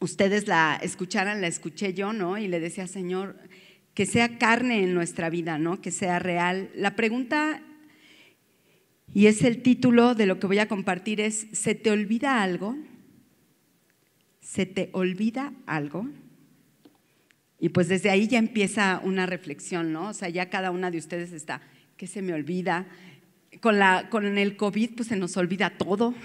ustedes la escucharan, la escuché yo, ¿no? Y le decía, Señor, que sea carne en nuestra vida, ¿no? Que sea real. La pregunta, y es el título de lo que voy a compartir, es, ¿se te olvida algo? ¿Se te olvida algo? Y pues desde ahí ya empieza una reflexión, ¿no? O sea, ya cada una de ustedes está, ¿qué se me olvida? Con, la, con el COVID pues se nos olvida todo.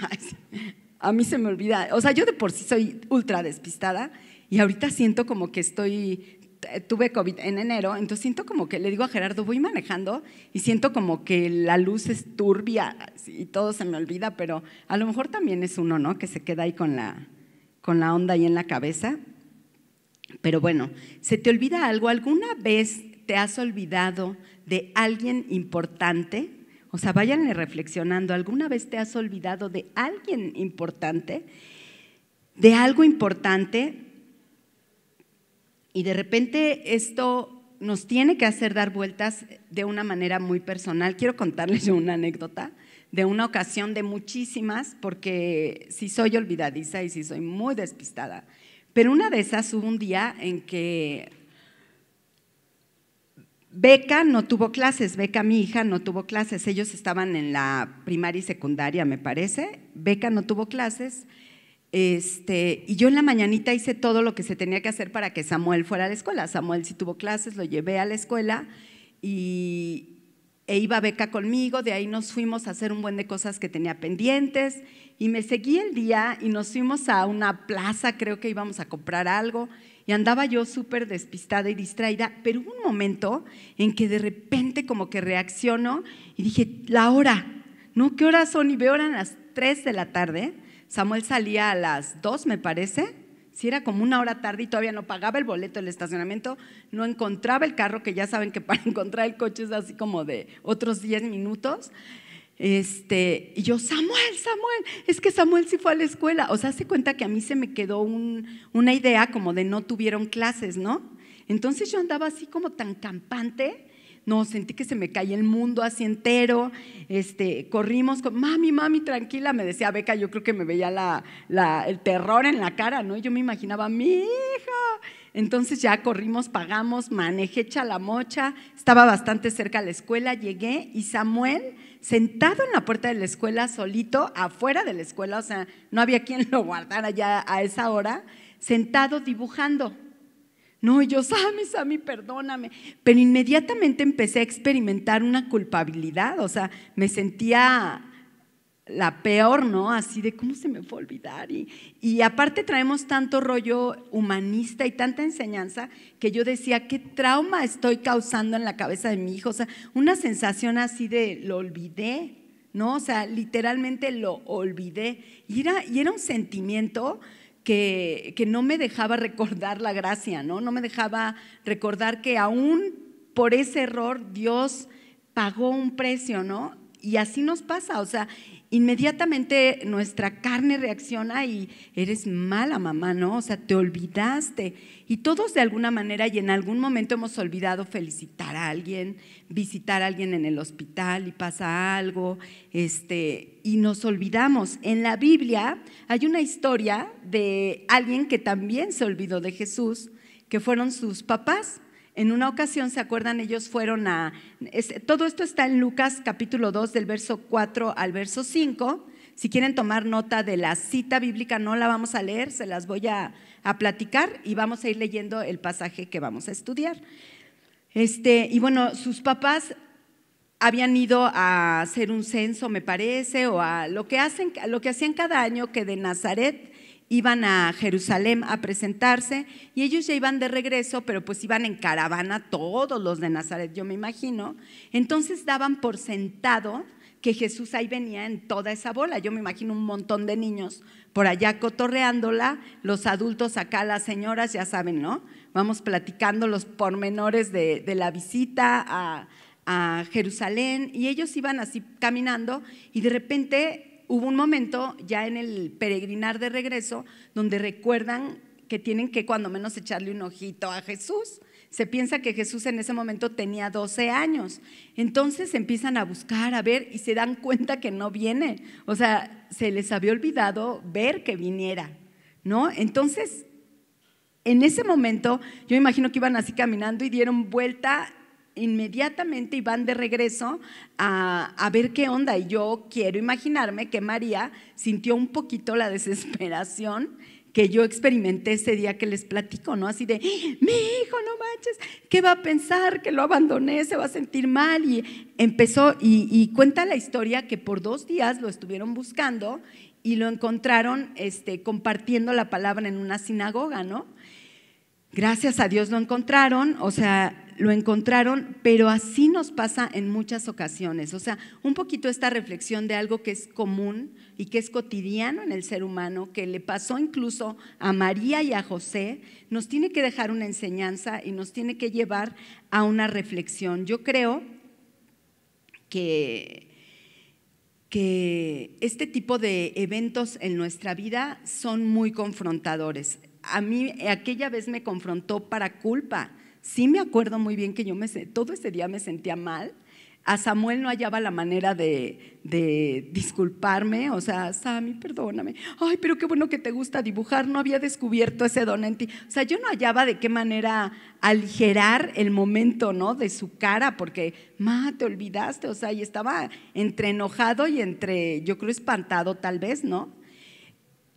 a mí se me olvida, o sea, yo de por sí soy ultra despistada y ahorita siento como que estoy, eh, tuve COVID en enero, entonces siento como que le digo a Gerardo, voy manejando y siento como que la luz es turbia y todo se me olvida, pero a lo mejor también es uno, ¿no? Que se queda ahí con la, con la onda ahí en la cabeza. Pero bueno, ¿se te olvida algo? ¿Alguna vez te has olvidado de alguien importante? O sea, váyanle reflexionando, ¿alguna vez te has olvidado de alguien importante? De algo importante. Y de repente esto nos tiene que hacer dar vueltas de una manera muy personal. Quiero contarles yo una anécdota de una ocasión de muchísimas, porque sí soy olvidadiza y sí soy muy despistada. Pero una de esas hubo un día en que Beca no tuvo clases, Beca mi hija no tuvo clases, ellos estaban en la primaria y secundaria, me parece. Beca no tuvo clases. Este, y yo en la mañanita hice todo lo que se tenía que hacer para que Samuel fuera a la escuela. Samuel sí tuvo clases, lo llevé a la escuela y, e iba Beca conmigo, de ahí nos fuimos a hacer un buen de cosas que tenía pendientes y me seguí el día y nos fuimos a una plaza, creo que íbamos a comprar algo y andaba yo súper despistada y distraída, pero hubo un momento en que de repente como que reaccionó y dije, la hora, ¿no? ¿Qué horas son? Y veo eran las 3 de la tarde, Samuel salía a las 2 me parece, si era como una hora tarde y todavía no pagaba el boleto del estacionamiento, no encontraba el carro, que ya saben que para encontrar el coche es así como de otros 10 minutos. Este, y yo, Samuel, Samuel, es que Samuel sí fue a la escuela. O sea, se cuenta que a mí se me quedó una idea como de no tuvieron clases, ¿no? Entonces yo andaba así como tan campante, no, sentí que se me caía el mundo así entero. Este, corrimos con, mami, mami, tranquila, me decía Beca, yo creo que me veía el terror en la cara, ¿no? Yo me imaginaba, mi hija. Entonces ya corrimos, pagamos, manejé mocha. estaba bastante cerca a la escuela, llegué y Samuel sentado en la puerta de la escuela, solito, afuera de la escuela, o sea, no había quien lo guardara ya a esa hora, sentado dibujando. No, yo, Sammy, Sammy, perdóname. Pero inmediatamente empecé a experimentar una culpabilidad, o sea, me sentía la peor, ¿no? Así de cómo se me fue a olvidar. Y, aparte traemos tanto rollo humanista y tanta enseñanza que yo decía, ¿qué trauma estoy causando en la cabeza de mi hijo? O sea, una sensación así de lo olvidé, ¿no? O sea, literalmente lo olvidé. Y era, y era un sentimiento que, que no me dejaba recordar la gracia, ¿no? No me dejaba recordar que aún por ese error Dios pagó un precio, ¿no? Y así nos pasa, o sea, inmediatamente nuestra carne reacciona y eres mala mamá, ¿no? O sea, te olvidaste. Y todos de alguna manera y en algún momento hemos olvidado felicitar a alguien, visitar a alguien en el hospital y pasa algo, este, y nos olvidamos. En la Biblia hay una historia de alguien que también se olvidó de Jesús, que fueron sus papás. En una ocasión, ¿se acuerdan? Ellos fueron a... todo esto está en Lucas capítulo 2 del verso 4 al verso 5. Si quieren tomar nota de la cita bíblica, no la vamos a leer, se las voy a, a platicar y vamos a ir leyendo el pasaje que vamos a estudiar. Este, y bueno, sus papás habían ido a hacer un censo, me parece, o a lo que, hacen, lo que hacían cada año que de Nazaret iban a Jerusalén a presentarse y ellos ya iban de regreso, pero pues iban en caravana todos los de Nazaret, yo me imagino. Entonces daban por sentado que Jesús ahí venía en toda esa bola. Yo me imagino un montón de niños por allá cotorreándola, los adultos acá, las señoras, ya saben, ¿no? Vamos platicando los pormenores de, la visita a, a Jerusalén y ellos iban así caminando y de repente hubo un momento ya en el peregrinar de regreso donde recuerdan que tienen que cuando menos echarle un ojito a Jesús. Se piensa que Jesús en ese momento tenía 12 años. Entonces empiezan a buscar, a ver y se dan cuenta que no viene. O sea, se les había olvidado ver que viniera, ¿no? Entonces, en ese momento yo imagino que iban así caminando y dieron vuelta inmediatamente iban de regreso a, ver qué onda. Y yo quiero imaginarme que María sintió un poquito la desesperación que yo experimenté ese día que les platico, ¿no? Así de, mi hijo, no manches, ¿qué va a pensar? Que lo abandoné, se va a sentir mal. Y empezó, y, cuenta la historia que por dos días lo estuvieron buscando y lo encontraron este, compartiendo la palabra en una sinagoga, ¿no? Gracias a Dios lo encontraron, o sea, lo encontraron, pero así nos pasa en muchas ocasiones. O sea, un poquito esta reflexión de algo que es común y que es cotidiano en el ser humano, que le pasó incluso a María y a José, nos tiene que dejar una enseñanza y nos tiene que llevar a una reflexión. Yo creo que, que este tipo de eventos en nuestra vida son muy confrontadores. A mí aquella vez me confrontó para culpa Sí me acuerdo muy bien que yo me, todo ese día me sentía mal. A Samuel no hallaba la manera de, disculparme, o sea, Sammy, perdóname. Ay, pero qué bueno que te gusta dibujar, no había descubierto ese don en ti. O sea, yo no hallaba de qué manera aligerar el momento, ¿no? De su cara, porque, ma, te olvidaste, o sea, y estaba entre enojado y entre, yo creo, espantado tal vez, ¿no?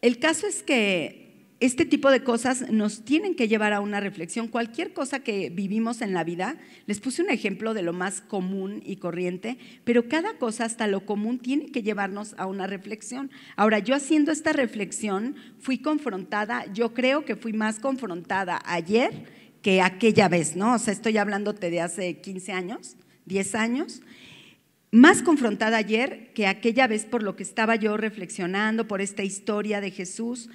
El caso es que este tipo de cosas nos tienen que llevar a una reflexión. Cualquier cosa que vivimos en la vida, les puse un ejemplo de lo más común y corriente, pero cada cosa hasta lo común tiene que llevarnos a una reflexión. Ahora, yo haciendo esta reflexión fui confrontada, yo creo que fui más confrontada ayer que aquella vez, ¿no? O sea, estoy hablándote de hace 15 años, 10 años más confrontada ayer que aquella vez por lo que estaba yo reflexionando, por esta historia de Jesús.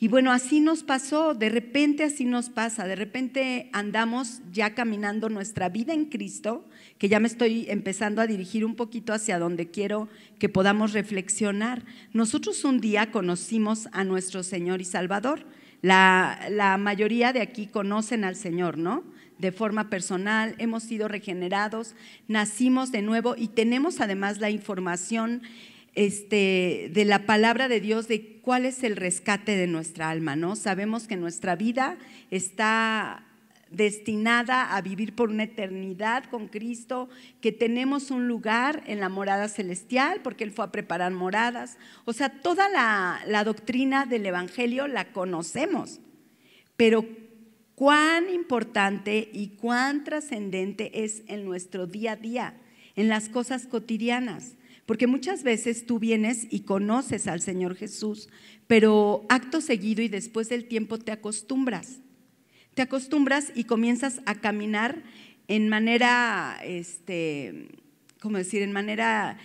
Y bueno, así nos pasó, de repente así nos pasa, de repente andamos ya caminando nuestra vida en Cristo, que ya me estoy empezando a dirigir un poquito hacia donde quiero que podamos reflexionar. Nosotros un día conocimos a nuestro Señor y Salvador. La, mayoría de aquí conocen al Señor, ¿no? de forma personal, hemos sido regenerados, nacimos de nuevo y tenemos además la información este, de la palabra de Dios, de cuál es el rescate de nuestra alma, ¿no? Sabemos que nuestra vida está destinada a vivir por una eternidad con Cristo, que tenemos un lugar en la morada celestial, porque Él fue a preparar moradas. O sea, toda la, la doctrina del Evangelio la conocemos, pero cuán importante y cuán trascendente es en nuestro día a día, en las cosas cotidianas. Porque muchas veces tú vienes y conoces al Señor Jesús, pero acto seguido y después del tiempo te acostumbras. Te acostumbras y comienzas a caminar en manera, este, ¿cómo decir? En manera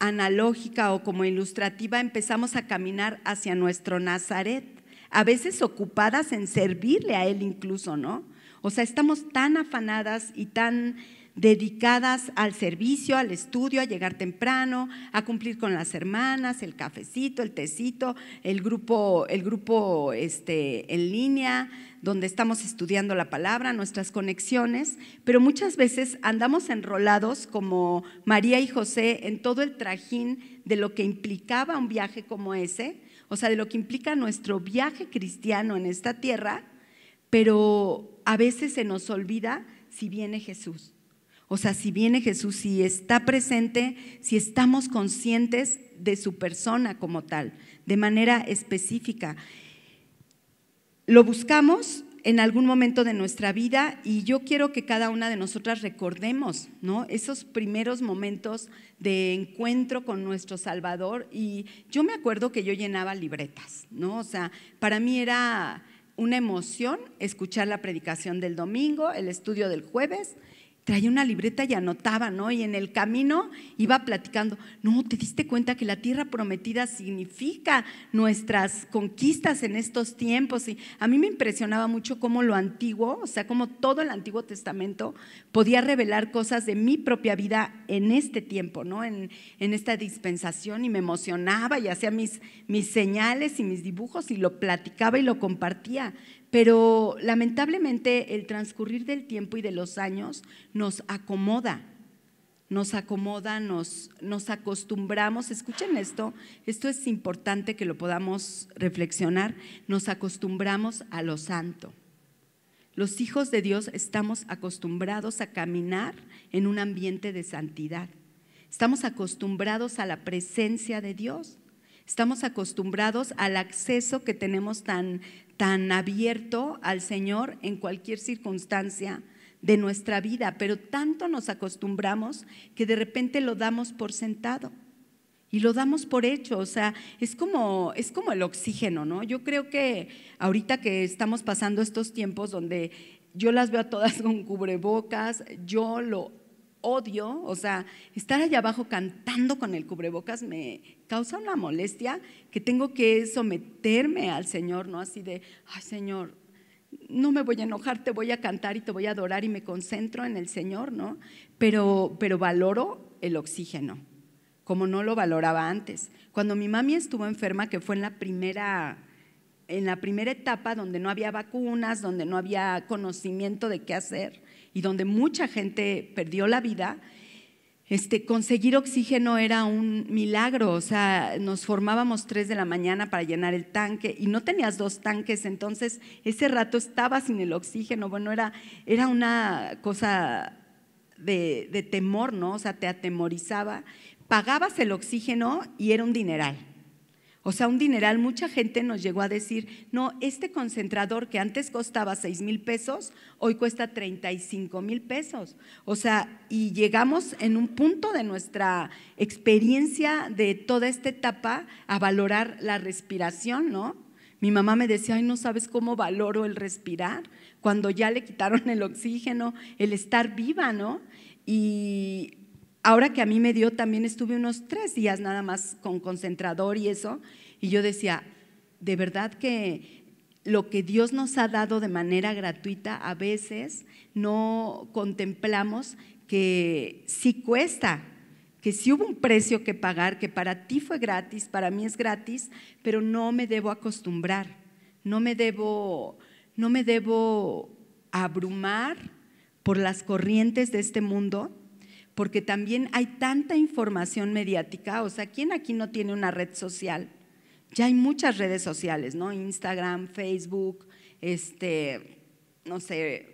analógica o como ilustrativa, empezamos a caminar hacia nuestro Nazaret, a veces ocupadas en servirle a Él incluso, ¿no? O sea, estamos tan afanadas y tan dedicadas al servicio, al estudio, a llegar temprano, a cumplir con las hermanas, el cafecito, el tecito, el grupo, el grupo este, en línea, donde estamos estudiando la palabra, nuestras conexiones, pero muchas veces andamos enrolados como María y José en todo el trajín de lo que implicaba un viaje como ese, o sea, de lo que implica nuestro viaje cristiano en esta tierra, pero a veces se nos olvida si viene Jesús. O sea, si viene Jesús, si está presente, si estamos conscientes de su persona como tal, de manera específica. Lo buscamos en algún momento de nuestra vida y yo quiero que cada una de nosotras recordemos ¿no? esos primeros momentos de encuentro con nuestro Salvador y yo me acuerdo que yo llenaba libretas, ¿no? o sea, para mí era una emoción escuchar la predicación del domingo, el estudio del jueves traía una libreta y anotaba, ¿no? Y en el camino iba platicando, no, ¿te diste cuenta que la tierra prometida significa nuestras conquistas en estos tiempos? Y a mí me impresionaba mucho cómo lo antiguo, o sea, cómo todo el Antiguo Testamento podía revelar cosas de mi propia vida en este tiempo, ¿no? En, esta dispensación y me emocionaba y hacía mis, mis señales y mis dibujos y lo platicaba y lo compartía. Pero lamentablemente el transcurrir del tiempo y de los años nos acomoda, nos acomoda, nos, acostumbramos, escuchen esto, esto es importante que lo podamos reflexionar, nos acostumbramos a lo santo. Los hijos de Dios estamos acostumbrados a caminar en un ambiente de santidad. Estamos acostumbrados a la presencia de Dios. Estamos acostumbrados al acceso que tenemos tan, tan abierto al Señor en cualquier circunstancia de nuestra vida, pero tanto nos acostumbramos que de repente lo damos por sentado y lo damos por hecho, o sea, es como, es como el oxígeno, ¿no? Yo creo que ahorita que estamos pasando estos tiempos donde yo las veo a todas con cubrebocas, yo lo odio, o sea, estar allá abajo cantando con el cubrebocas me causa una molestia que tengo que someterme al Señor, ¿no? Así de, ay Señor, no me voy a enojar, te voy a cantar y te voy a adorar y me concentro en el Señor, ¿no? Pero, pero valoro el oxígeno, como no lo valoraba antes. Cuando mi mami estuvo enferma, que fue en la primera etapa donde no había vacunas, donde no había conocimiento de qué hacer, y donde mucha gente perdió la vida, este, conseguir oxígeno era un milagro, o sea, nos formábamos tres de la mañana para llenar el tanque y no tenías dos tanques, entonces ese rato estaba sin el oxígeno, bueno, era, era una cosa de, de temor, ¿no? O sea, te atemorizaba, pagabas el oxígeno y era un dineral. O sea, un dineral, mucha gente nos llegó a decir, no, este concentrador que antes costaba 6 mil pesos, hoy cuesta 35 mil pesos. O sea, y llegamos en un punto de nuestra experiencia de toda esta etapa a valorar la respiración, ¿no? Mi mamá me decía, ay, no sabes cómo valoro el respirar, cuando ya le quitaron el oxígeno, el estar viva, ¿no? Y ahora que a mí me dio, también estuve unos tres días nada más con concentrador y eso, y yo decía, de verdad que lo que Dios nos ha dado de manera gratuita, a veces no contemplamos que sí cuesta, que sí hubo un precio que pagar, que para ti fue gratis, para mí es gratis, pero no me debo acostumbrar, no me debo, no me debo abrumar por las corrientes de este mundo porque también hay tanta información mediática, o sea, ¿quién aquí no tiene una red social? Ya hay muchas redes sociales, ¿no? Instagram, Facebook, este, no sé,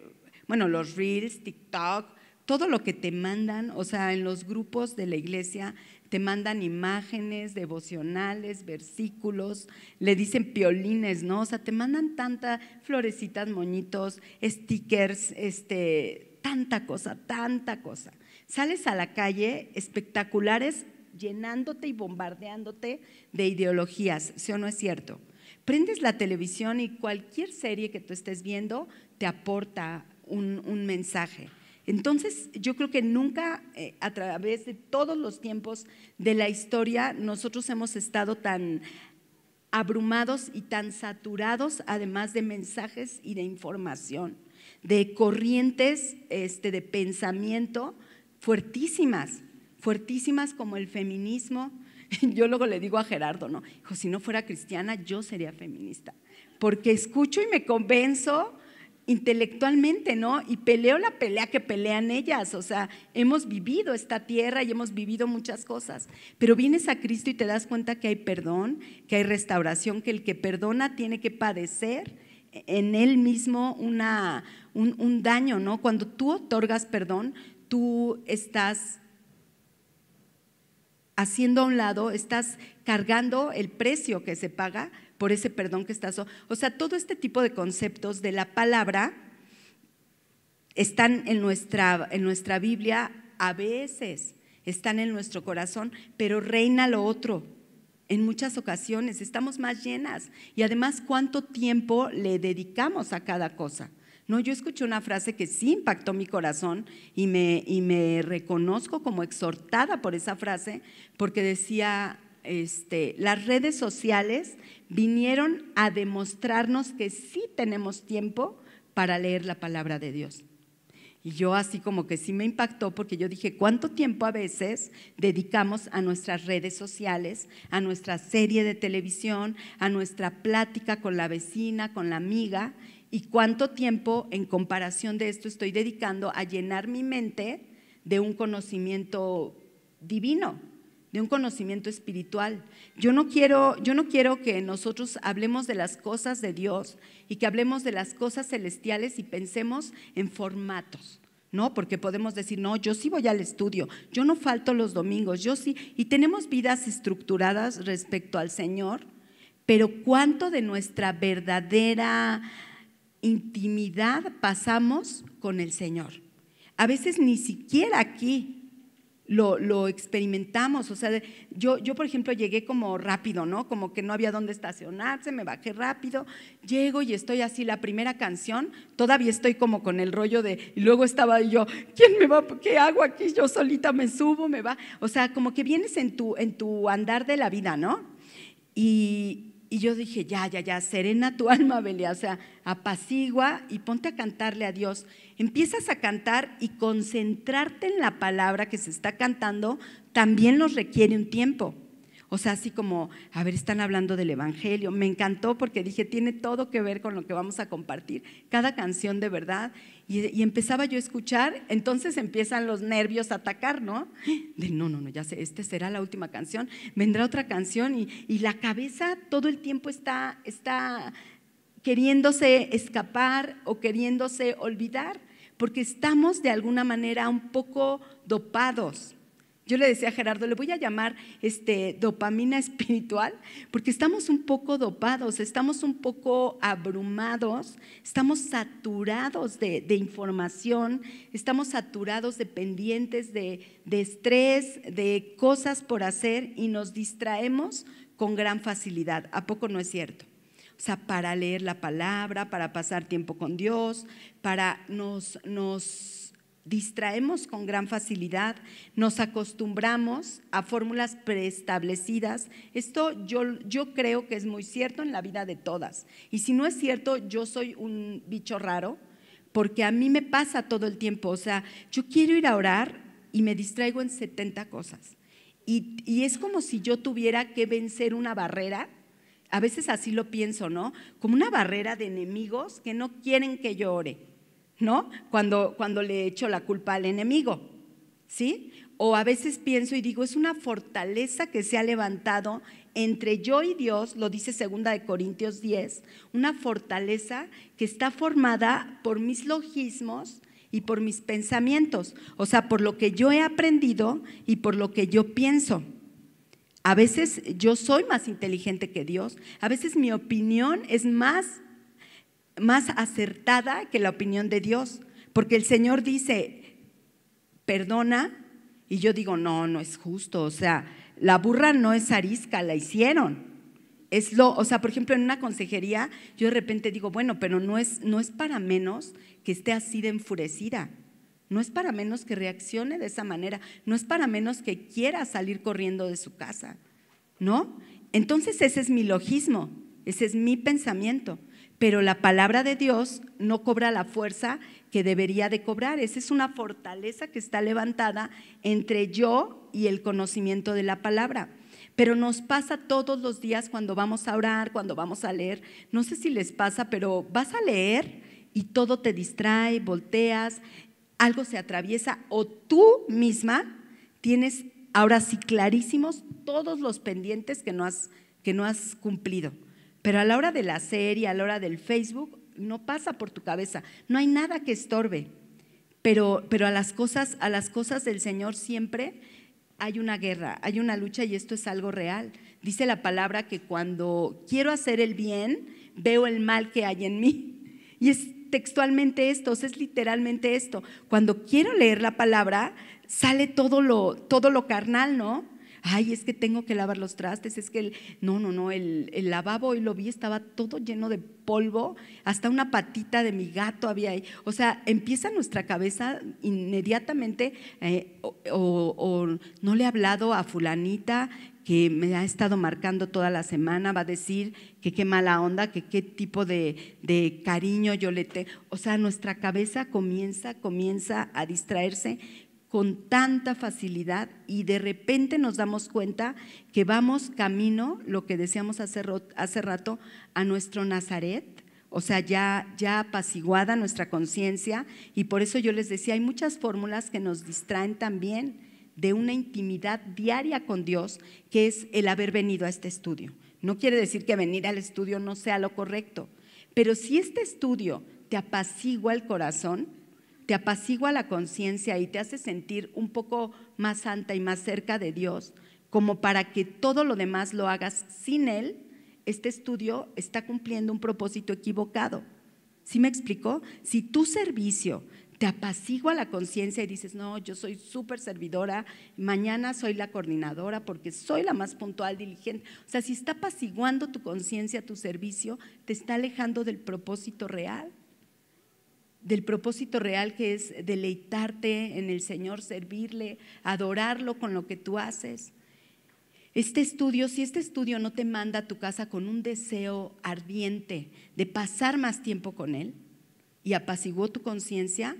bueno, los Reels, TikTok, todo lo que te mandan, o sea, en los grupos de la iglesia te mandan imágenes, devocionales, versículos, le dicen piolines, ¿no? O sea, te mandan tanta florecitas, moñitos, stickers, este, tanta cosa, tanta cosa. Sales a la calle espectaculares llenándote y bombardeándote de ideologías, ¿sí o no es cierto? Prendes la televisión y cualquier serie que tú estés viendo te aporta un, mensaje. Entonces, yo creo que nunca eh, a través de todos los tiempos de la historia nosotros hemos estado tan abrumados y tan saturados, además de mensajes y de información, de corrientes este, de pensamiento fuertísimas, fuertísimas como el feminismo. Yo luego le digo a Gerardo, ¿no? Hijo, si no fuera cristiana, yo sería feminista, porque escucho y me convenzo intelectualmente, ¿no? Y peleo la pelea que pelean ellas, o sea, hemos vivido esta tierra y hemos vivido muchas cosas, pero vienes a Cristo y te das cuenta que hay perdón, que hay restauración, que el que perdona tiene que padecer en él mismo una, un, un daño, ¿no? Cuando tú otorgas perdón, tú estás haciendo a un lado, estás cargando el precio que se paga por ese perdón que estás. O sea, todo este tipo de conceptos de la palabra están en nuestra, en nuestra Biblia a veces, están en nuestro corazón, pero reina lo otro. En muchas ocasiones estamos más llenas y además cuánto tiempo le dedicamos a cada cosa. No, yo escuché una frase que sí impactó mi corazón y me, y me reconozco como exhortada por esa frase, porque decía, este, las redes sociales vinieron a demostrarnos que sí tenemos tiempo para leer la palabra de Dios. Y yo así como que sí me impactó porque yo dije, ¿cuánto tiempo a veces dedicamos a nuestras redes sociales, a nuestra serie de televisión, a nuestra plática con la vecina, con la amiga? y cuánto tiempo en comparación de esto estoy dedicando a llenar mi mente de un conocimiento divino, de un conocimiento espiritual. Yo no quiero, yo no quiero que nosotros hablemos de las cosas de Dios y que hablemos de las cosas celestiales y pensemos en formatos. No, porque podemos decir, no, yo sí voy al estudio, yo no falto los domingos, yo sí, y tenemos vidas estructuradas respecto al Señor, pero cuánto de nuestra verdadera intimidad pasamos con el Señor. A veces ni siquiera aquí lo, experimentamos. O sea, yo, yo, por ejemplo, llegué como rápido, ¿no? Como que no había dónde estacionarse, me bajé rápido. Llego y estoy así, la primera canción, todavía estoy como con el rollo de. Y luego estaba yo, ¿quién me va? ¿Qué hago aquí? Yo solita me subo, me va. O sea, como que vienes en tu, en tu andar de la vida, ¿no? Y, y yo dije, ya, ya, ya, serena tu alma, Belia, o sea, apacigua y ponte a cantarle a Dios. Empiezas a cantar y concentrarte en la palabra que se está cantando también nos requiere un tiempo. O sea, así como, a ver, están hablando del Evangelio. Me encantó porque dije, tiene todo que ver con lo que vamos a compartir. Cada canción de verdad. Y, empezaba yo a escuchar, entonces empiezan los nervios a atacar, ¿no? De no, no, no, ya sé, esta será la última canción. Vendrá otra canción y, y la cabeza todo el tiempo está, está queriéndose escapar o queriéndose olvidar, porque estamos de alguna manera un poco dopados. Yo le decía a Gerardo, le voy a llamar este, dopamina espiritual, porque estamos un poco dopados, estamos un poco abrumados, estamos saturados de, información, estamos saturados de pendientes, de, de estrés, de cosas por hacer y nos distraemos con gran facilidad. ¿A poco no es cierto? O sea, para leer la palabra, para pasar tiempo con Dios, para nos, nos distraemos con gran facilidad, nos acostumbramos a fórmulas preestablecidas. Esto yo, yo creo que es muy cierto en la vida de todas. Y si no es cierto, yo soy un bicho raro, porque a mí me pasa todo el tiempo. O sea, yo quiero ir a orar y me distraigo en 70 cosas. Y, y es como si yo tuviera que vencer una barrera. A veces así lo pienso, ¿no? Como una barrera de enemigos que no quieren que yo ore. ¿no? Cuando, cuando le echo la culpa al enemigo, ¿sí? O a veces pienso y digo, es una fortaleza que se ha levantado entre yo y Dios, lo dice segunda de Corintios 10, una fortaleza que está formada por mis logismos y por mis pensamientos, o sea, por lo que yo he aprendido y por lo que yo pienso. A veces yo soy más inteligente que Dios, a veces mi opinión es más más acertada que la opinión de Dios, porque el Señor dice, perdona, y yo digo, no, no es justo, o sea, la burra no es arisca, la hicieron. Es lo, o sea, por ejemplo, en una consejería, yo de repente digo, bueno, pero no es, no es para menos que esté así de enfurecida. No es para menos que reaccione de esa manera, no es para menos que quiera salir corriendo de su casa, ¿no? Entonces ese es mi logismo, ese es mi pensamiento pero la palabra de Dios no cobra la fuerza que debería de cobrar. Esa es una fortaleza que está levantada entre yo y el conocimiento de la palabra. Pero nos pasa todos los días cuando vamos a orar, cuando vamos a leer. No sé si les pasa, pero vas a leer y todo te distrae, volteas, algo se atraviesa o tú misma tienes ahora sí clarísimos todos los pendientes que no has, que no has cumplido. Pero a la hora de la serie, a la hora del Facebook, no pasa por tu cabeza. No hay nada que estorbe. Pero, pero a, las cosas, a las cosas del Señor siempre hay una guerra, hay una lucha y esto es algo real. Dice la palabra que cuando quiero hacer el bien, veo el mal que hay en mí. Y es textualmente esto, es literalmente esto. Cuando quiero leer la palabra, sale todo lo, todo lo carnal, ¿no? ay, es que tengo que lavar los trastes, es que el, no, no, no, el, lavabo hoy lo vi, estaba todo lleno de polvo, hasta una patita de mi gato había ahí. O sea, empieza nuestra cabeza inmediatamente, eh, o, no le he hablado a fulanita que me ha estado marcando toda la semana, va a decir que qué mala onda, que qué tipo de, de cariño yo le tengo. O sea, nuestra cabeza comienza, comienza a distraerse con tanta facilidad y de repente nos damos cuenta que vamos camino, lo que decíamos hace, hace rato, a nuestro Nazaret, o sea, ya, ya apaciguada nuestra conciencia y por eso yo les decía, hay muchas fórmulas que nos distraen también de una intimidad diaria con Dios, que es el haber venido a este estudio. No quiere decir que venir al estudio no sea lo correcto, pero si este estudio te apacigua el corazón, te apacigua la conciencia y te hace sentir un poco más santa y más cerca de Dios, como para que todo lo demás lo hagas sin Él, este estudio está cumpliendo un propósito equivocado. ¿Sí me explicó? Si tu servicio te apacigua la conciencia y dices, no, yo soy súper servidora, mañana soy la coordinadora porque soy la más puntual, diligente. O sea, si está apaciguando tu conciencia, tu servicio, te está alejando del propósito real del propósito real que es deleitarte en el Señor, servirle, adorarlo con lo que tú haces. Este estudio, si este estudio no te manda a tu casa con un deseo ardiente de pasar más tiempo con Él y apaciguó tu conciencia,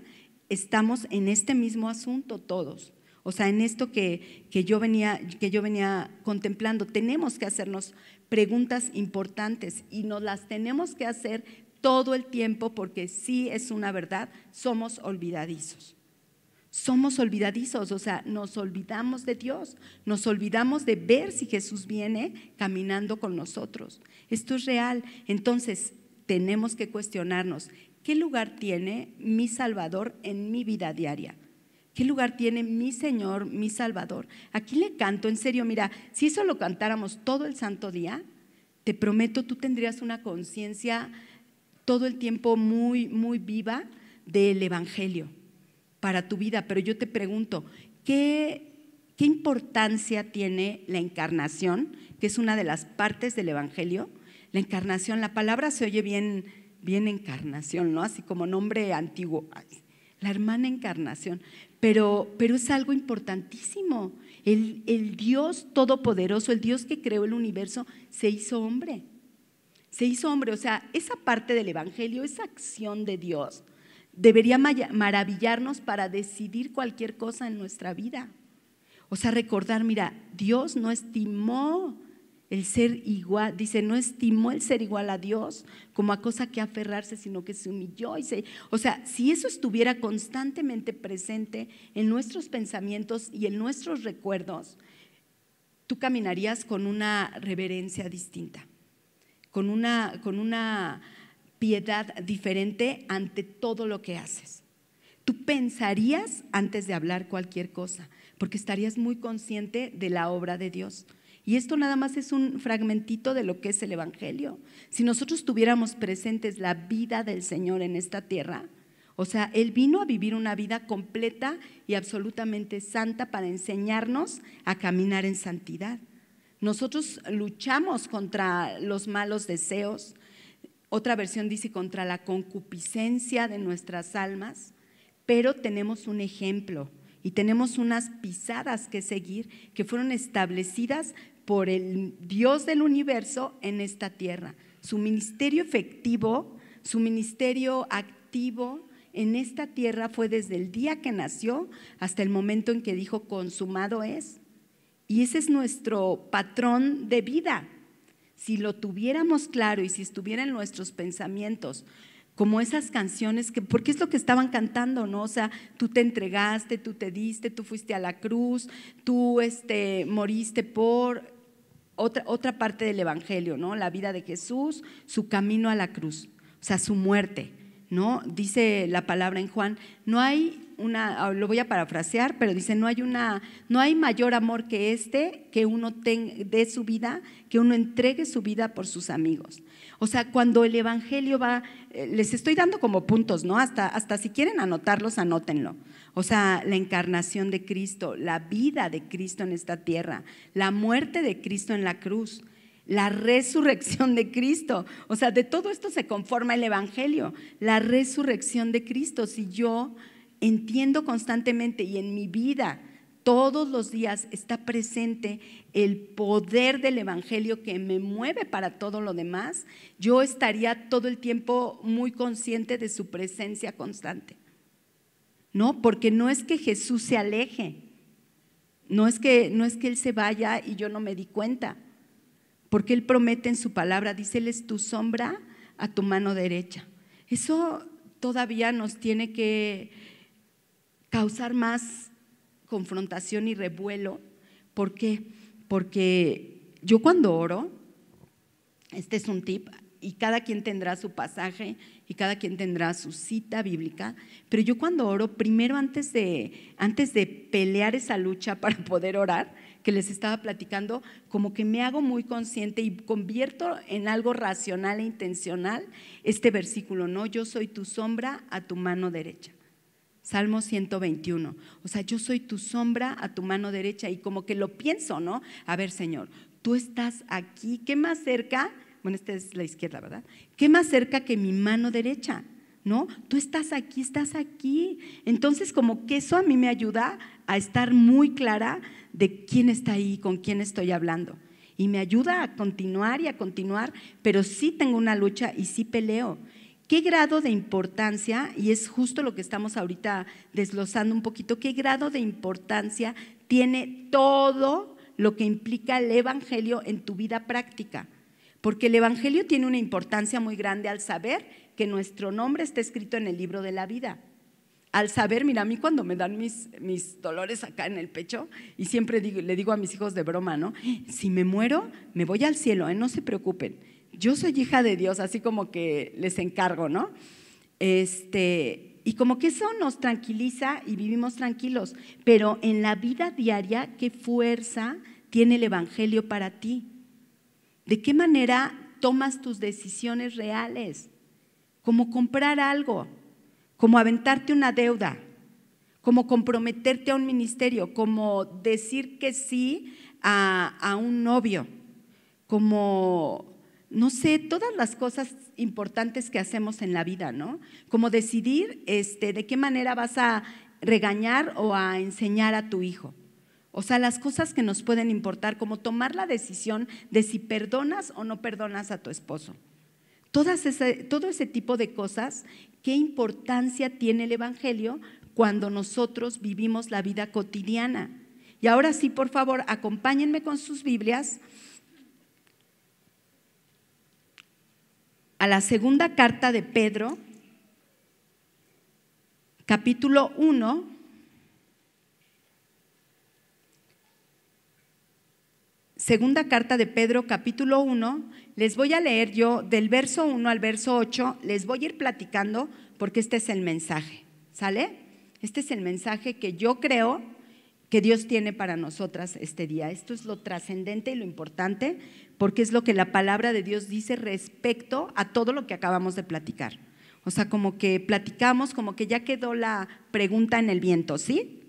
estamos en este mismo asunto todos. O sea, en esto que, yo venía, que yo venía contemplando, tenemos que hacernos preguntas importantes y nos las tenemos que hacer todo el tiempo, porque sí es una verdad, somos olvidadizos. Somos olvidadizos, o sea, nos olvidamos de Dios, nos olvidamos de ver si Jesús viene caminando con nosotros. Esto es real. Entonces, tenemos que cuestionarnos, ¿qué lugar tiene mi Salvador en mi vida diaria? ¿Qué lugar tiene mi Señor, mi Salvador? Aquí le canto, en serio, mira, si eso lo cantáramos todo el santo día, te prometo, tú tendrías una conciencia todo el tiempo muy, muy viva del Evangelio para tu vida. Pero yo te pregunto, ¿qué, ¿qué importancia tiene la encarnación, que es una de las partes del Evangelio? La encarnación, la palabra se oye bien, bien encarnación, ¿no? Así como nombre antiguo. La hermana encarnación. Pero, pero es algo importantísimo. El, el Dios todopoderoso, el Dios que creó el universo, se hizo hombre se hizo hombre. O sea, esa parte del Evangelio, esa acción de Dios, debería maravillarnos para decidir cualquier cosa en nuestra vida. O sea, recordar, mira, Dios no estimó el ser igual, dice, no estimó el ser igual a Dios como a cosa que aferrarse, sino que se humilló y se, o sea, si eso estuviera constantemente presente en nuestros pensamientos y en nuestros recuerdos, tú caminarías con una reverencia distinta con una, con una piedad diferente ante todo lo que haces. Tú pensarías antes de hablar cualquier cosa, porque estarías muy consciente de la obra de Dios. Y esto nada más es un fragmentito de lo que es el Evangelio. Si nosotros tuviéramos presentes la vida del Señor en esta tierra, o sea, Él vino a vivir una vida completa y absolutamente santa para enseñarnos a caminar en santidad. Nosotros luchamos contra los malos deseos, otra versión dice contra la concupiscencia de nuestras almas, pero tenemos un ejemplo y tenemos unas pisadas que seguir que fueron establecidas por el Dios del universo en esta tierra. Su ministerio efectivo, su ministerio activo en esta tierra fue desde el día que nació hasta el momento en que dijo consumado es. Y ese es nuestro patrón de vida. Si lo tuviéramos claro y si estuvieran nuestros pensamientos, como esas canciones que, porque es lo que estaban cantando, ¿no? O sea, tú te entregaste, tú te diste, tú fuiste a la cruz, tú este, moriste por otra, otra parte del Evangelio, ¿no? La vida de Jesús, su camino a la cruz, o sea, su muerte, ¿no? Dice la palabra en Juan, no hay Ah, lo voy a parafrasear, pero dice, no hay, una, no hay mayor amor que este, que uno dé su vida, que uno entregue su vida por sus amigos. O sea, cuando el Evangelio va, eh, les estoy dando como puntos, ¿no? Hasta, hasta si quieren anotarlos, anótenlo. O sea, la encarnación de Cristo, la vida de Cristo en esta tierra, la muerte de Cristo en la cruz, la resurrección de Cristo. O sea, de todo esto se conforma el Evangelio, la resurrección de Cristo. Si yo entiendo constantemente y en mi vida todos los días está presente el poder del Evangelio que me mueve para todo lo demás, yo estaría todo el tiempo muy consciente de su presencia constante. No, porque no es que Jesús se aleje, no es que, no es que Él se vaya y yo no me di cuenta, porque Él promete en su palabra, dice, Él es tu sombra a tu mano derecha. Eso todavía nos tiene que causar más confrontación y revuelo. ¿Por qué? Porque yo cuando oro, este es un tip, y cada quien tendrá su pasaje y cada quien tendrá su cita bíblica, pero yo cuando oro, primero antes de, antes de pelear esa lucha para poder orar, que les estaba platicando, como que me hago muy consciente y convierto en algo racional e intencional este versículo, ¿no? Yo soy tu sombra a tu mano derecha. Salmo 121. O sea, yo soy tu sombra a tu mano derecha y como que lo pienso, ¿no? A ver, Señor, tú estás aquí, ¿qué más cerca? Bueno, esta es la izquierda, ¿verdad? ¿Qué más cerca que mi mano derecha? ¿No? Tú estás aquí, estás aquí. Entonces, como que eso a mí me ayuda a estar muy clara de quién está ahí, con quién estoy hablando. Y me ayuda a continuar y a continuar, pero sí tengo una lucha y sí peleo. ¿Qué grado de importancia, y es justo lo que estamos ahorita desglosando un poquito, qué grado de importancia tiene todo lo que implica el Evangelio en tu vida práctica? Porque el Evangelio tiene una importancia muy grande al saber que nuestro nombre está escrito en el libro de la vida. Al saber, mira, a mí cuando me dan mis, mis dolores acá en el pecho, y siempre le digo a mis hijos de broma, ¿no? Si me muero, me voy al cielo, ¿eh? no se preocupen yo soy hija de Dios, así como que les encargo, ¿no? Este, y como que eso nos tranquiliza y vivimos tranquilos, pero en la vida diaria, ¿qué fuerza tiene el Evangelio para ti? ¿De qué manera tomas tus decisiones reales? Como comprar algo, como aventarte una deuda, como comprometerte a un ministerio, como decir que sí a, a un novio, como no sé, todas las cosas importantes que hacemos en la vida, ¿no? Como decidir este, de qué manera vas a regañar o a enseñar a tu hijo. O sea, las cosas que nos pueden importar, como tomar la decisión de si perdonas o no perdonas a tu esposo. todo ese tipo de cosas, ¿qué importancia tiene el Evangelio cuando nosotros vivimos la vida cotidiana? Y ahora sí, por favor, acompáñenme con sus Biblias a la segunda carta de Pedro, capítulo 1, segunda carta de Pedro, capítulo 1, les voy a leer yo del verso 1 al verso 8, les voy a ir platicando porque este es el mensaje, ¿sale? Este es el mensaje que yo creo que Dios tiene para nosotras este día. Esto es lo trascendente y lo importante, porque es lo que la palabra de Dios dice respecto a todo lo que acabamos de platicar. O sea, como que platicamos, como que ya quedó la pregunta en el viento, ¿sí?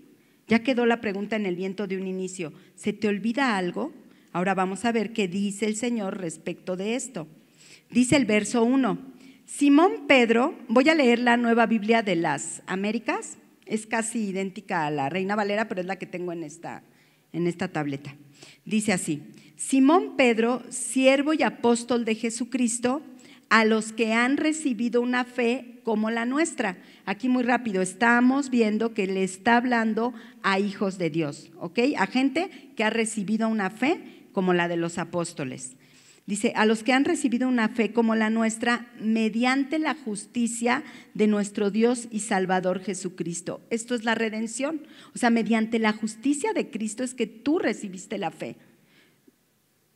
Ya quedó la pregunta en el viento de un inicio. ¿Se te olvida algo? Ahora vamos a ver qué dice el Señor respecto de esto. Dice el verso 1. Simón Pedro, voy a leer la nueva Biblia de las Américas, es casi idéntica a la Reina Valera, pero es la que tengo en esta, en esta tableta. Dice así, Simón Pedro, siervo y apóstol de Jesucristo, a los que han recibido una fe como la nuestra. Aquí muy rápido, estamos viendo que le está hablando a hijos de Dios, ¿ok? A gente que ha recibido una fe como la de los apóstoles. Dice, a los que han recibido una fe como la nuestra, mediante la justicia de nuestro Dios y Salvador Jesucristo. Esto es la redención. O sea, mediante la justicia de Cristo es que tú recibiste la fe.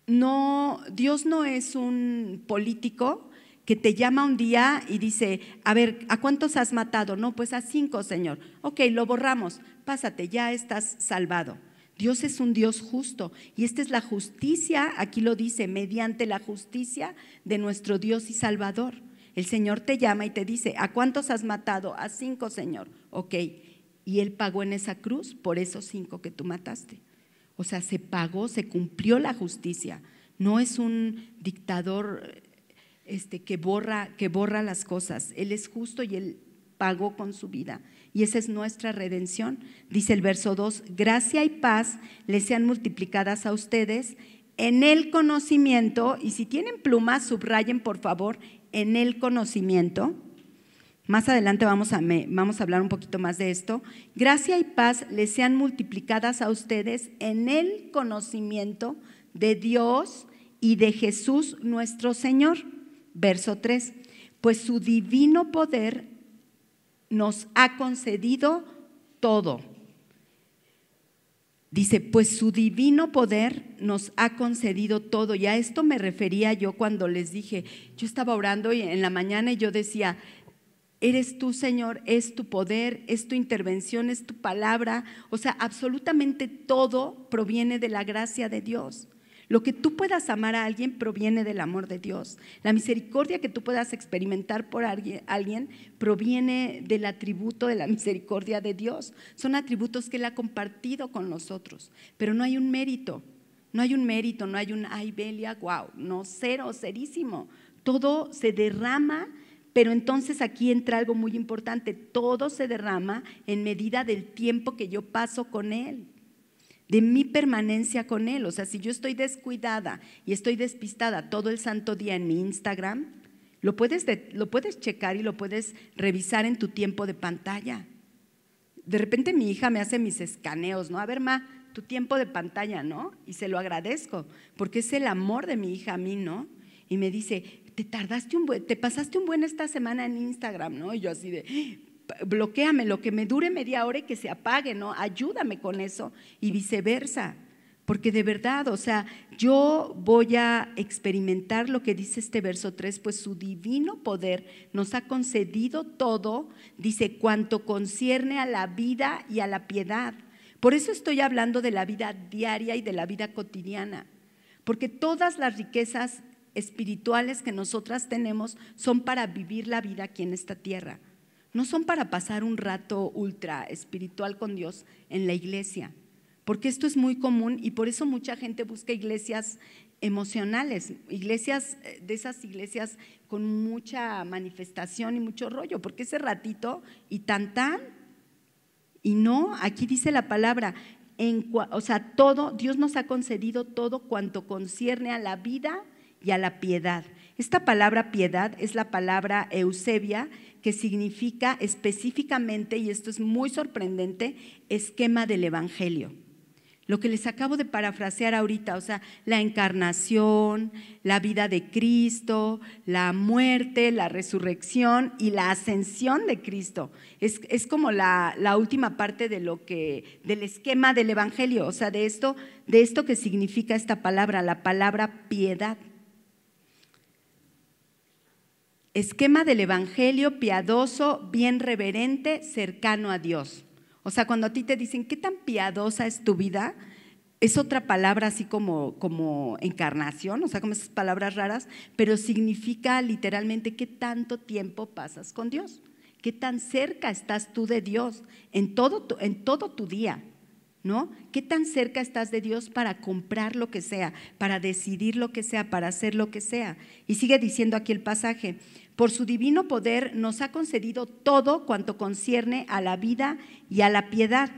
No, Dios no es un político que te llama un día y dice, a ver, ¿a cuántos has matado? No, pues a cinco, Señor. Ok, lo borramos. Pásate, ya estás salvado. Dios es un Dios justo y esta es la justicia, aquí lo dice, mediante la justicia de nuestro Dios y Salvador. El Señor te llama y te dice, ¿a cuántos has matado? A cinco, Señor. Ok, y Él pagó en esa cruz por esos cinco que tú mataste. O sea, se pagó, se cumplió la justicia. No es un dictador este, que, borra, que borra las cosas. Él es justo y Él pagó con su vida. Y esa es nuestra redención. Dice el verso 2, gracia y paz le sean multiplicadas a ustedes en el conocimiento, y si tienen plumas, subrayen por favor, en el conocimiento. Más adelante vamos a, vamos a hablar un poquito más de esto. Gracia y paz le sean multiplicadas a ustedes en el conocimiento de Dios y de Jesús nuestro Señor. Verso 3. Pues su divino poder nos ha concedido todo. Dice, pues su divino poder nos ha concedido todo. Y a esto me refería yo cuando les dije, yo estaba orando y en la mañana y yo decía, eres tú Señor, es tu poder, es tu intervención, es tu palabra. O sea, absolutamente todo proviene de la gracia de Dios. Lo que tú puedas amar a alguien proviene del amor de Dios. La misericordia que tú puedas experimentar por alguien proviene del atributo de la misericordia de Dios. Son atributos que Él ha compartido con nosotros, pero no hay un mérito. No hay un mérito, no hay un, ay, Belia, wow, no, cero, serísimo, Todo se derrama pero entonces aquí entra algo muy importante, todo se derrama en medida del tiempo que yo paso con Él de mi permanencia con Él. O sea, si yo estoy descuidada y estoy despistada todo el santo día en mi Instagram, lo puedes, lo puedes checar y lo puedes revisar en tu tiempo de pantalla. De repente mi hija me hace mis escaneos, ¿no? A ver, ma, tu tiempo de pantalla, ¿no? Y se lo agradezco, porque es el amor de mi hija a mí, ¿no? Y me dice, te tardaste un buen, te pasaste un buen esta semana en Instagram, ¿no? Y yo así de, bloqueame lo que me dure media hora y que se apague, ¿no? Ayúdame con eso y viceversa. Porque de verdad, o sea, yo voy a experimentar lo que dice este verso 3, pues su divino poder nos ha concedido todo, dice, cuanto concierne a la vida y a la piedad. Por eso estoy hablando de la vida diaria y de la vida cotidiana, porque todas las riquezas espirituales que nosotras tenemos son para vivir la vida aquí en esta tierra no son para pasar un rato ultra espiritual con Dios en la iglesia, porque esto es muy común y por eso mucha gente busca iglesias emocionales, iglesias eh, de esas iglesias con mucha manifestación y mucho rollo, porque ese ratito y tan tan y no, aquí dice la palabra, o sea, todo, Dios nos ha concedido todo cuanto concierne a la vida y a la piedad. Esta palabra piedad es la palabra eusebia que significa específicamente, y esto es muy sorprendente, esquema del Evangelio. Lo que les acabo de parafrasear ahorita, o sea, la encarnación, la vida de Cristo, la muerte, la resurrección y la ascensión de Cristo. Es, como la, última parte de lo que, del esquema del Evangelio, o sea, de esto, de esto que significa esta palabra, la palabra piedad esquema del Evangelio piadoso, bien reverente, cercano a Dios. O sea, cuando a ti te dicen, ¿qué tan piadosa es tu vida? Es otra palabra así como, como encarnación, o sea, como esas palabras raras, pero significa literalmente qué tanto tiempo pasas con Dios, qué tan cerca estás tú de Dios en todo tu, en todo tu día. ¿no? ¿Qué tan cerca estás de Dios para comprar lo que sea, para decidir lo que sea, para hacer lo que sea? Y sigue diciendo aquí el pasaje, por su divino poder nos ha concedido todo cuanto concierne a la vida y a la piedad.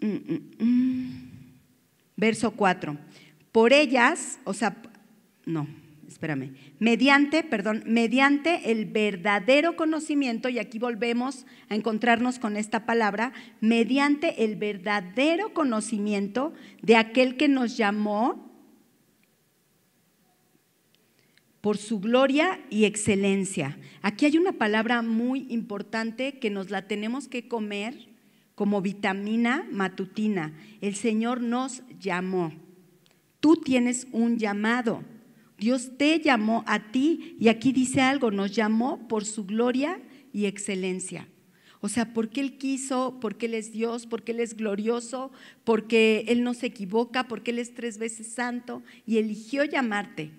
Mm, mm, mm. Verso 4. Por ellas, o sea, no, espérame, mediante, perdón, mediante el verdadero conocimiento, y aquí volvemos a encontrarnos con esta palabra, mediante el verdadero conocimiento de aquel que nos llamó por su gloria y excelencia. Aquí hay una palabra muy importante que nos la tenemos que comer como vitamina matutina. El Señor nos llamó. Tú tienes un llamado. Dios te llamó a ti y aquí dice algo, nos llamó por su gloria y excelencia. O sea, porque Él quiso, porque Él es Dios, porque Él es glorioso, porque Él no se equivoca, porque Él es tres veces santo y eligió llamarte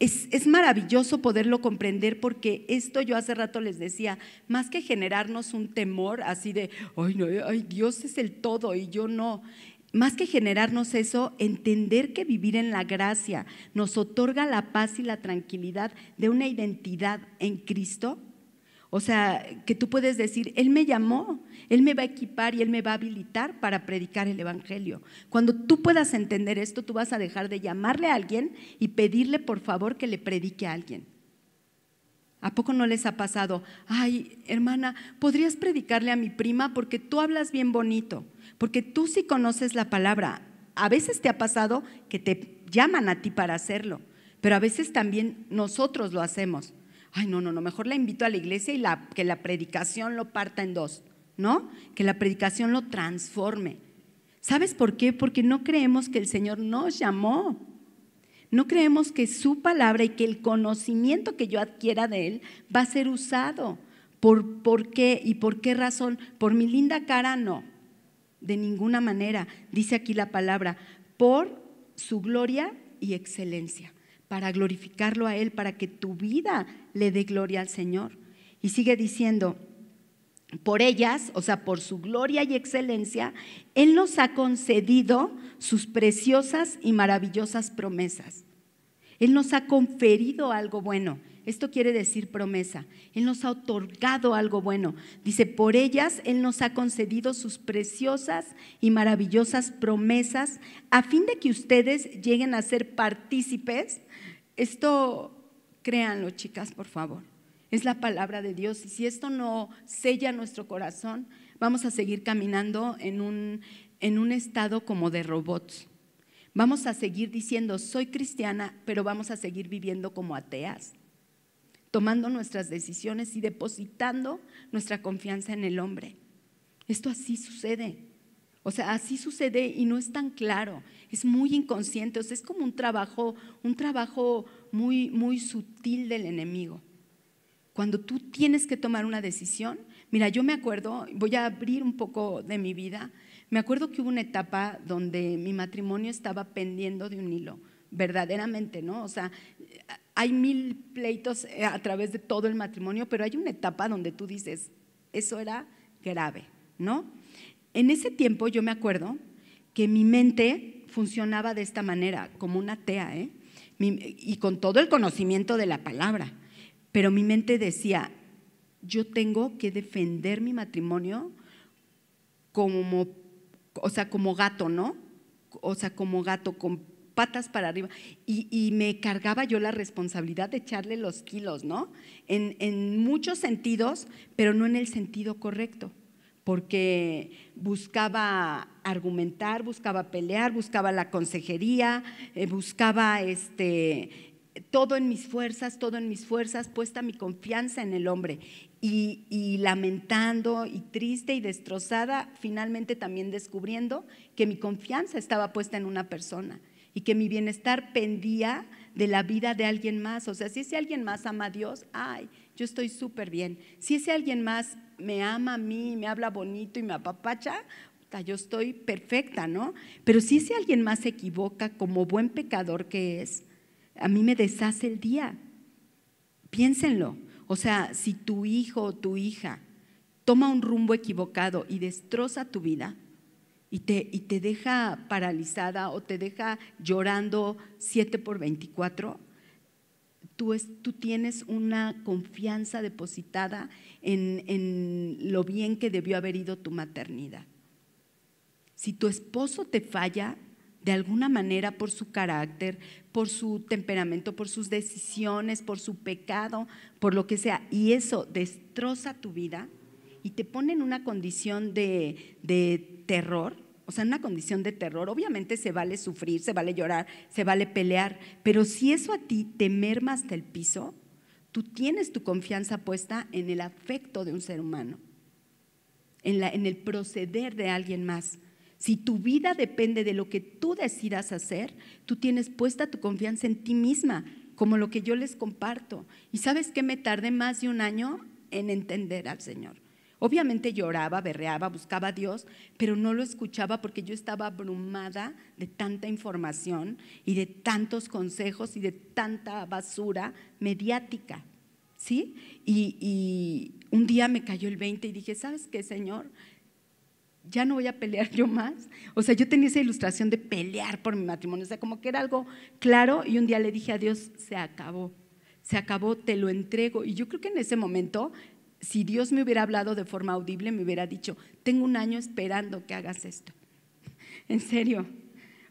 es, maravilloso poderlo comprender porque esto yo hace rato les decía, más que generarnos un temor así de, ay, no, ay, Dios es el todo y yo no, más que generarnos eso, entender que vivir en la gracia nos otorga la paz y la tranquilidad de una identidad en Cristo o sea, que tú puedes decir, Él me llamó, Él me va a equipar y Él me va a habilitar para predicar el Evangelio. Cuando tú puedas entender esto, tú vas a dejar de llamarle a alguien y pedirle por favor que le predique a alguien. ¿A poco no les ha pasado? Ay, hermana, ¿podrías predicarle a mi prima? Porque tú hablas bien bonito, porque tú sí conoces la palabra. A veces te ha pasado que te llaman a ti para hacerlo, pero a veces también nosotros lo hacemos ay, no, no, no, mejor la invito a la iglesia y la, que la predicación lo parta en dos, ¿no? Que la predicación lo transforme. ¿Sabes por qué? Porque no creemos que el Señor nos llamó. No creemos que su palabra y que el conocimiento que yo adquiera de Él va a ser usado. ¿Por, por qué y por qué razón? Por mi linda cara, no. De ninguna manera, dice aquí la palabra, por su gloria y excelencia, para glorificarlo a Él, para que tu vida le dé gloria al Señor. Y sigue diciendo, por ellas, o sea, por su gloria y excelencia, Él nos ha concedido sus preciosas y maravillosas promesas. Él nos ha conferido algo bueno. Esto quiere decir promesa. Él nos ha otorgado algo bueno. Dice, por ellas Él nos ha concedido sus preciosas y maravillosas promesas a fin de que ustedes lleguen a ser partícipes. Esto Créanlo, chicas, por favor. Es la palabra de Dios. Y si esto no sella nuestro corazón, vamos a seguir caminando en un, estado como de robots. Vamos a seguir diciendo, soy cristiana, pero vamos a seguir viviendo como ateas, tomando nuestras decisiones y depositando nuestra confianza en el hombre. Esto así sucede. O sea, así sucede y no es tan claro, es muy inconsciente, o sea, es como un trabajo, un trabajo muy, muy sutil del enemigo. Cuando tú tienes que tomar una decisión, mira, yo me acuerdo, voy a abrir un poco de mi vida, me acuerdo que hubo una etapa donde mi matrimonio estaba pendiendo de un hilo, verdaderamente, ¿no? O sea, hay mil pleitos eh, a través de todo el matrimonio, pero hay una etapa donde tú dices, eso era grave, ¿no? En ese tiempo yo me acuerdo que mi mente funcionaba de esta manera, como una tea, ¿eh? y con todo el conocimiento de la palabra, pero mi mente decía, yo tengo que defender mi matrimonio como, o sea, como gato, ¿no? O sea, como gato, con patas para arriba. Y, me cargaba yo la responsabilidad de echarle los kilos, ¿no? en, muchos sentidos, pero no en el sentido correcto porque buscaba argumentar, buscaba pelear, buscaba la consejería, eh, buscaba este, todo en mis fuerzas, todo en mis fuerzas, puesta mi confianza en el hombre. Y, y, lamentando y triste y destrozada, finalmente también descubriendo que mi confianza estaba puesta en una persona y que mi bienestar pendía de la vida de alguien más. O sea, si ese alguien más ama a Dios, ay, yo estoy súper bien. Si ese alguien más me ama a mí, me habla bonito y me apapacha, yo estoy perfecta, ¿no? Pero si ese alguien más se equivoca, como buen pecador que es, a mí me deshace el día. Piénsenlo. O sea, si tu hijo o tu hija toma un rumbo equivocado y destroza tu vida y te, y te deja paralizada o te deja llorando 7 por 24, Tú, tienes una confianza depositada en, lo bien que debió haber ido tu maternidad. Si tu esposo te falla, de alguna manera por su carácter, por su temperamento, por sus decisiones, por su pecado, por lo que sea, y eso destroza tu vida y te pone en una condición de, de terror, o sea, en una condición de terror, obviamente se vale sufrir, se vale llorar, se vale pelear, pero si eso a ti te merma hasta el piso, tú tienes tu confianza puesta en el afecto de un ser humano, en, el proceder de alguien más. Si tu vida depende de lo que tú decidas hacer, tú tienes puesta tu confianza en ti misma, como lo que yo les comparto. ¿Y sabes que me tardé más de un año en entender al Señor? Obviamente lloraba, berreaba, buscaba a Dios, pero no lo escuchaba porque yo estaba abrumada de tanta información y de tantos consejos y de tanta basura mediática. ¿Sí? Y, y un día me cayó el 20 y dije, ¿sabes qué, Señor? Ya no voy a pelear yo más. O sea, yo tenía esa ilustración de pelear por mi matrimonio. O sea, como que era algo claro y un día le dije a Dios, se acabó se acabó, te lo entrego. Y yo creo que en ese momento si Dios me hubiera hablado de forma audible, me hubiera dicho, tengo un año esperando que hagas esto. en serio.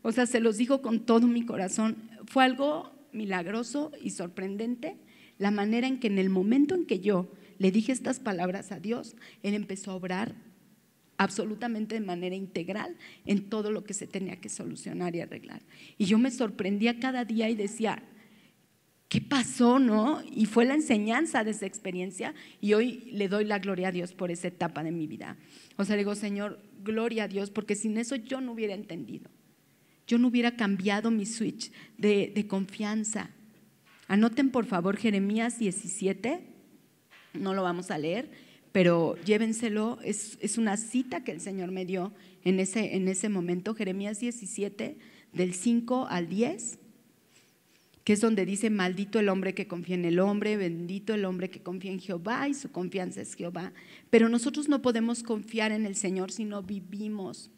O sea, se los dijo con todo mi corazón. Fue algo milagroso y sorprendente la manera en que en el momento en que yo le dije estas palabras a Dios, Él empezó a obrar absolutamente de manera integral en todo lo que se tenía que solucionar y arreglar. Y yo me sorprendía cada día y decía, ¿qué pasó, no? Y fue la enseñanza de esa experiencia y hoy le doy la gloria a Dios por esa etapa de mi vida. O sea, digo, Señor, gloria a Dios, porque sin eso yo no hubiera entendido. Yo no hubiera cambiado mi switch de, confianza. Anoten por favor Jeremías 17, no lo vamos a leer, pero llévenselo, es, una cita que el Señor me dio en ese, en ese momento, Jeremías 17, del 5 al 10 que es donde dice, maldito el hombre que confía en el hombre, bendito el hombre que confía en Jehová y su confianza es Jehová. Pero nosotros no podemos confiar en el Señor si no vivimos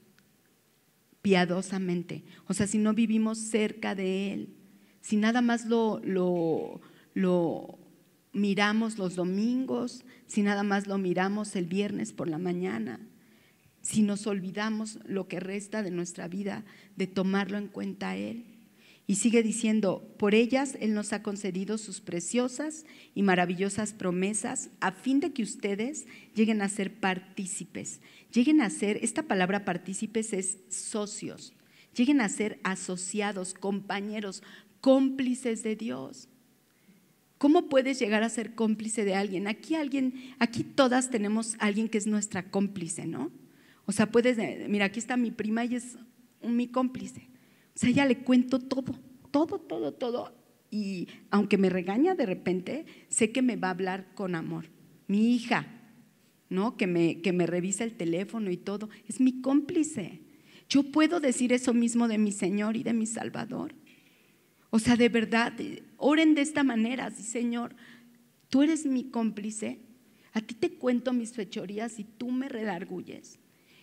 piadosamente, o sea, si no vivimos cerca de Él, si nada más lo, lo, miramos los domingos, si nada más lo miramos el viernes por la mañana, si nos olvidamos lo que resta de nuestra vida, de tomarlo en cuenta a Él. Y sigue diciendo, por ellas Él nos ha concedido sus preciosas y maravillosas promesas a fin de que ustedes lleguen a ser partícipes. Lleguen a ser, esta palabra partícipes es socios, lleguen a ser asociados, compañeros, cómplices de Dios. ¿Cómo puedes llegar a ser cómplice de alguien? Aquí alguien, aquí todas tenemos a alguien que es nuestra cómplice, ¿no? O sea, puedes, mira, aquí está mi prima y es mi cómplice sea, ella le cuento todo, todo, todo, todo. Y aunque me regaña de repente, sé que me va a hablar con amor. Mi hija, ¿no? Que me, que me revisa el teléfono y todo, es mi cómplice. Yo puedo decir eso mismo de mi Señor y de mi Salvador. O sea, de verdad, oren de esta manera, sí, Señor, tú eres mi cómplice, a ti te cuento mis fechorías y tú me redarguyes,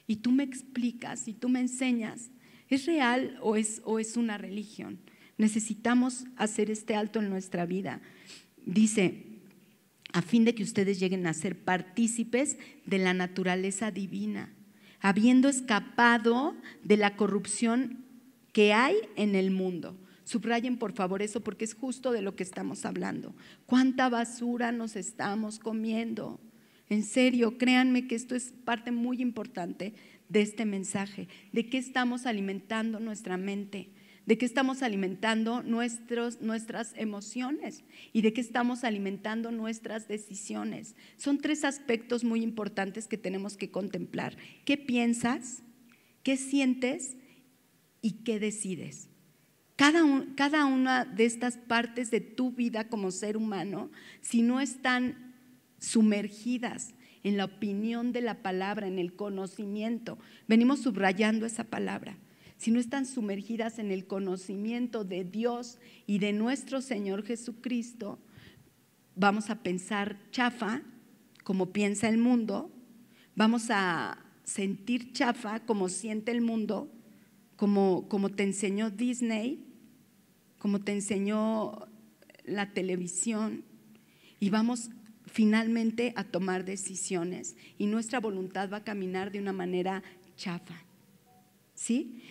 y tú me explicas, y tú me enseñas ¿Es real o es, una religión? Necesitamos hacer este alto en nuestra vida. Dice, a fin de que ustedes lleguen a ser partícipes de la naturaleza divina, habiendo escapado de la corrupción que hay en el mundo. Subrayen por favor eso porque es justo de lo que estamos hablando. ¿Cuánta basura nos estamos comiendo? En serio, créanme que esto es parte muy importante de este mensaje, de qué estamos alimentando nuestra mente, de qué estamos alimentando nuestros, nuestras emociones y de qué estamos alimentando nuestras decisiones. Son tres aspectos muy importantes que tenemos que contemplar. ¿Qué piensas? ¿Qué sientes? ¿Y qué decides? Cada, cada una de estas partes de tu vida como ser humano, si no están sumergidas en la opinión de la palabra, en el conocimiento. Venimos subrayando esa palabra. Si no están sumergidas en el conocimiento de Dios y de nuestro Señor Jesucristo, vamos a pensar chafa como piensa el mundo, vamos a sentir chafa como siente el mundo, como, como te enseñó Disney, como te enseñó la televisión, y vamos finalmente a tomar decisiones y nuestra voluntad va a caminar de una manera chafa. ¿Sí?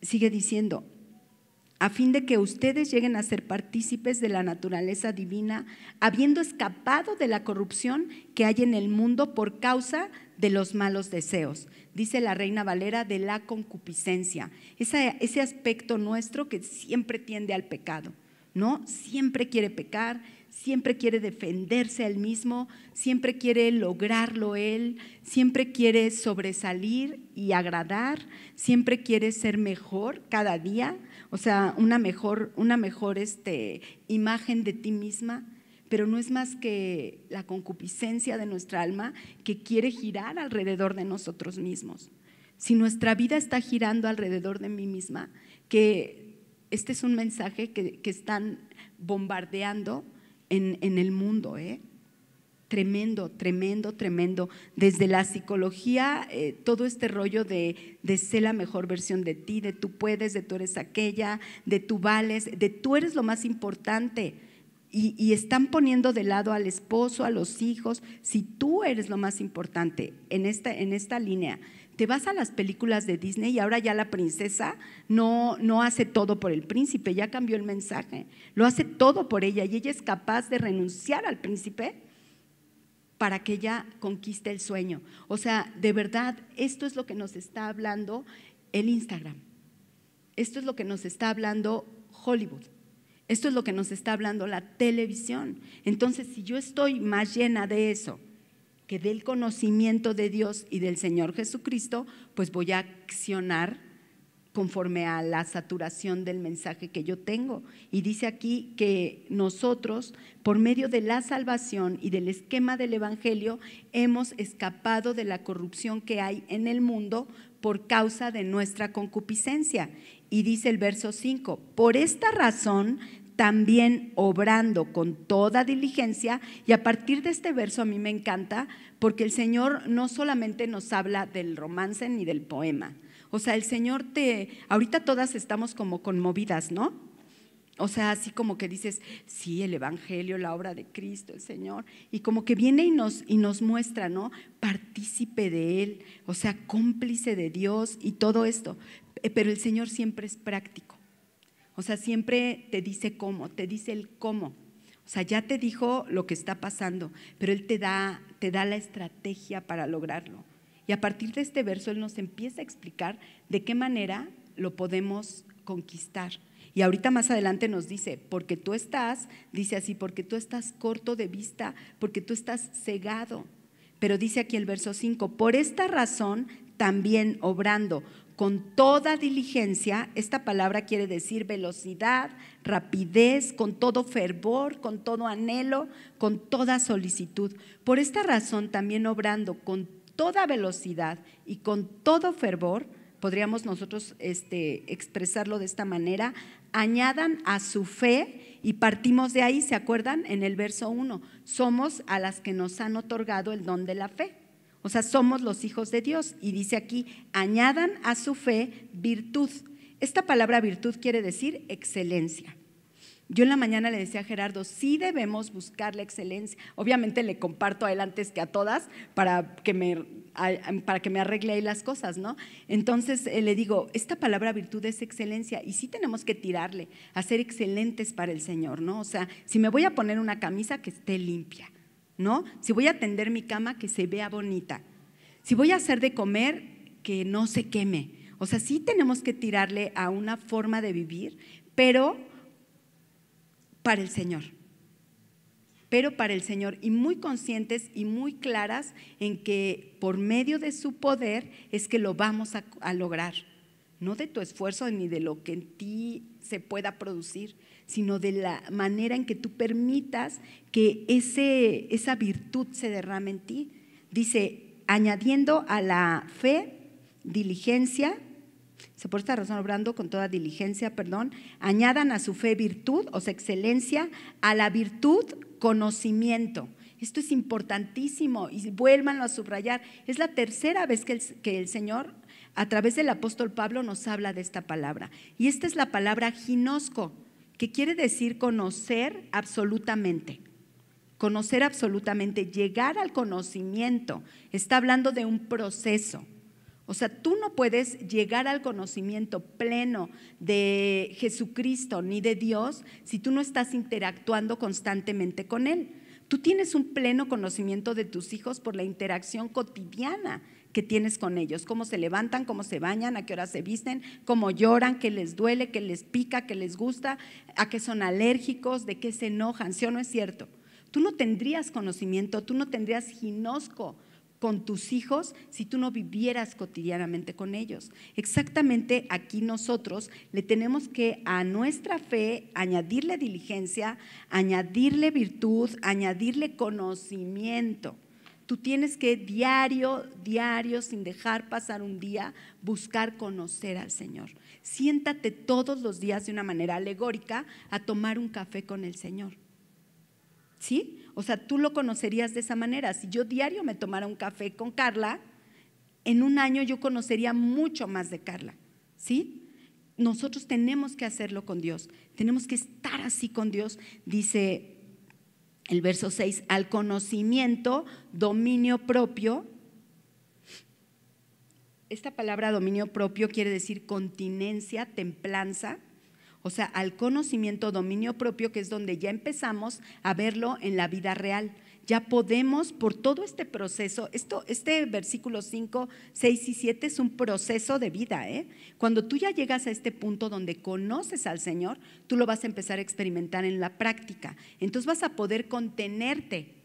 Sigue diciendo, a fin de que ustedes lleguen a ser partícipes de la naturaleza divina, habiendo escapado de la corrupción que hay en el mundo por causa de los malos deseos, dice la reina Valera, de la concupiscencia, ese, ese aspecto nuestro que siempre tiende al pecado, ¿no? Siempre quiere pecar, siempre quiere defenderse a él mismo, siempre quiere lograrlo él, siempre quiere sobresalir y agradar, siempre quiere ser mejor cada día, o sea, una mejor, una mejor este, imagen de ti misma, pero no es más que la concupiscencia de nuestra alma que quiere girar alrededor de nosotros mismos. Si nuestra vida está girando alrededor de mí misma, que este es un mensaje que, que están bombardeando, en, el mundo. ¿eh? Tremendo, tremendo, tremendo. Desde la psicología, eh, todo este rollo de, de ser la mejor versión de ti, de tú puedes, de tú eres aquella, de tú vales, de tú eres lo más importante. Y, y, están poniendo de lado al esposo, a los hijos, si tú eres lo más importante en esta, en esta línea te vas a las películas de Disney y ahora ya la princesa no, hace todo por el príncipe, ya cambió el mensaje, lo hace todo por ella y ella es capaz de renunciar al príncipe para que ella conquiste el sueño. O sea, de verdad, esto es lo que nos está hablando el Instagram. Esto es lo que nos está hablando Hollywood. Esto es lo que nos está hablando la televisión. Entonces, si yo estoy más llena de eso, que del conocimiento de Dios y del Señor Jesucristo, pues voy a accionar conforme a la saturación del mensaje que yo tengo. Y dice aquí que nosotros, por medio de la salvación y del esquema del Evangelio, hemos escapado de la corrupción que hay en el mundo por causa de nuestra concupiscencia. Y dice el verso 5, por esta razón también obrando con toda diligencia. Y a partir de este verso a mí me encanta porque el Señor no solamente nos habla del romance ni del poema. O sea, el Señor te, ahorita todas estamos como conmovidas, ¿no? O sea, así como que dices, sí, el Evangelio, la obra de Cristo, el Señor. Y como que viene y nos, y nos muestra, ¿no? Partícipe de Él, o sea, cómplice de Dios y todo esto. Eh, pero el Señor siempre es práctico. O sea, siempre te dice cómo, te dice el cómo. O sea, ya te dijo lo que está pasando, pero Él te da, te da la estrategia para lograrlo. Y a partir de este verso Él nos empieza a explicar de qué manera lo podemos conquistar. Y ahorita más adelante nos dice, porque tú estás, dice así, porque tú estás corto de vista, porque tú estás cegado. Pero dice aquí el verso 5, por esta razón también obrando con toda diligencia, esta palabra quiere decir velocidad, rapidez, con todo fervor, con todo anhelo, con toda solicitud. Por esta razón, también obrando con toda velocidad y con todo fervor, podríamos nosotros este, expresarlo de esta manera, añadan a su fe y partimos de ahí, ¿se acuerdan? En el verso 1, somos a las que nos han otorgado el don de la fe. O sea, somos los hijos de Dios. Y dice aquí, añadan a su fe virtud. Esta palabra virtud quiere decir excelencia. Yo en la mañana le decía a Gerardo, sí debemos buscar la excelencia. Obviamente le comparto a él antes que a todas para que me, para que me arregle ahí las cosas, ¿no? Entonces eh, le digo, esta palabra virtud es excelencia y sí tenemos que tirarle a ser excelentes para el Señor, ¿no? O sea, si me voy a poner una camisa que esté limpia, ¿no? Si voy a tender mi cama, que se vea bonita. Si voy a hacer de comer, que no se queme. O sea, sí tenemos que tirarle a una forma de vivir, pero para el Señor. Pero para el Señor y muy conscientes y muy claras en que por medio de su poder es que lo vamos a, a lograr, no de tu esfuerzo ni de lo que en ti se pueda producir, sino de la manera en que tú permitas que ese, esa virtud se derrame en ti. Dice, añadiendo a la fe, diligencia, se por esta razón obrando con toda diligencia, perdón, añadan a su fe virtud, o sea, excelencia, a la virtud conocimiento. Esto es importantísimo y vuélvanlo a subrayar. Es la tercera vez que el, que el, Señor, a través del apóstol Pablo, nos habla de esta palabra. Y esta es la palabra ginosco. ¿Qué quiere decir conocer absolutamente. Conocer absolutamente, llegar al conocimiento. Está hablando de un proceso. O sea, tú no puedes llegar al conocimiento pleno de Jesucristo ni de Dios si tú no estás interactuando constantemente con Él. Tú tienes un pleno conocimiento de tus hijos por la interacción cotidiana tienes con ellos, cómo se levantan, cómo se bañan, a qué hora se visten, cómo lloran, qué les duele, qué les pica, qué les gusta, a qué son alérgicos, de qué se enojan, si o no es cierto? Tú no tendrías conocimiento, tú no tendrías ginosco con tus hijos si tú no vivieras cotidianamente con ellos. Exactamente aquí nosotros le tenemos que a nuestra fe añadirle diligencia, añadirle virtud, añadirle conocimiento. Tú tienes que diario, diario, sin dejar pasar un día, buscar conocer al Señor. Siéntate todos los días de una manera alegórica a tomar un café con el Señor. ¿Sí? O sea, tú lo conocerías de esa manera. Si yo diario me tomara un café con Carla, en un año yo conocería mucho más de Carla. ¿Sí? Nosotros tenemos que hacerlo con Dios. Tenemos que estar así con Dios, dice el verso 6, al conocimiento, dominio propio. Esta palabra dominio propio quiere decir continencia, templanza, o sea, al conocimiento, dominio propio, que es donde ya empezamos a verlo en la vida real ya podemos, por todo este proceso, esto, este versículo 5, 6 y 7 es un proceso de vida. ¿eh? Cuando tú ya llegas a este punto donde conoces al Señor, tú lo vas a empezar a experimentar en la práctica. Entonces vas a poder contenerte,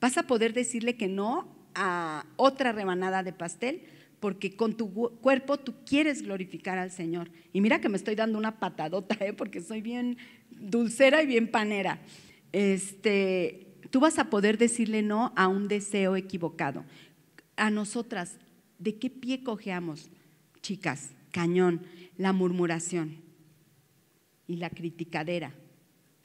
vas a poder decirle que no a otra rebanada de pastel, porque con tu cuerpo tú quieres glorificar al Señor. Y mira que me estoy dando una patadota, ¿eh? porque soy bien dulcera y bien panera. Este, Tú vas a poder decirle no a un deseo equivocado. A nosotras, ¿de qué pie cojeamos? Chicas, cañón, la murmuración y la criticadera.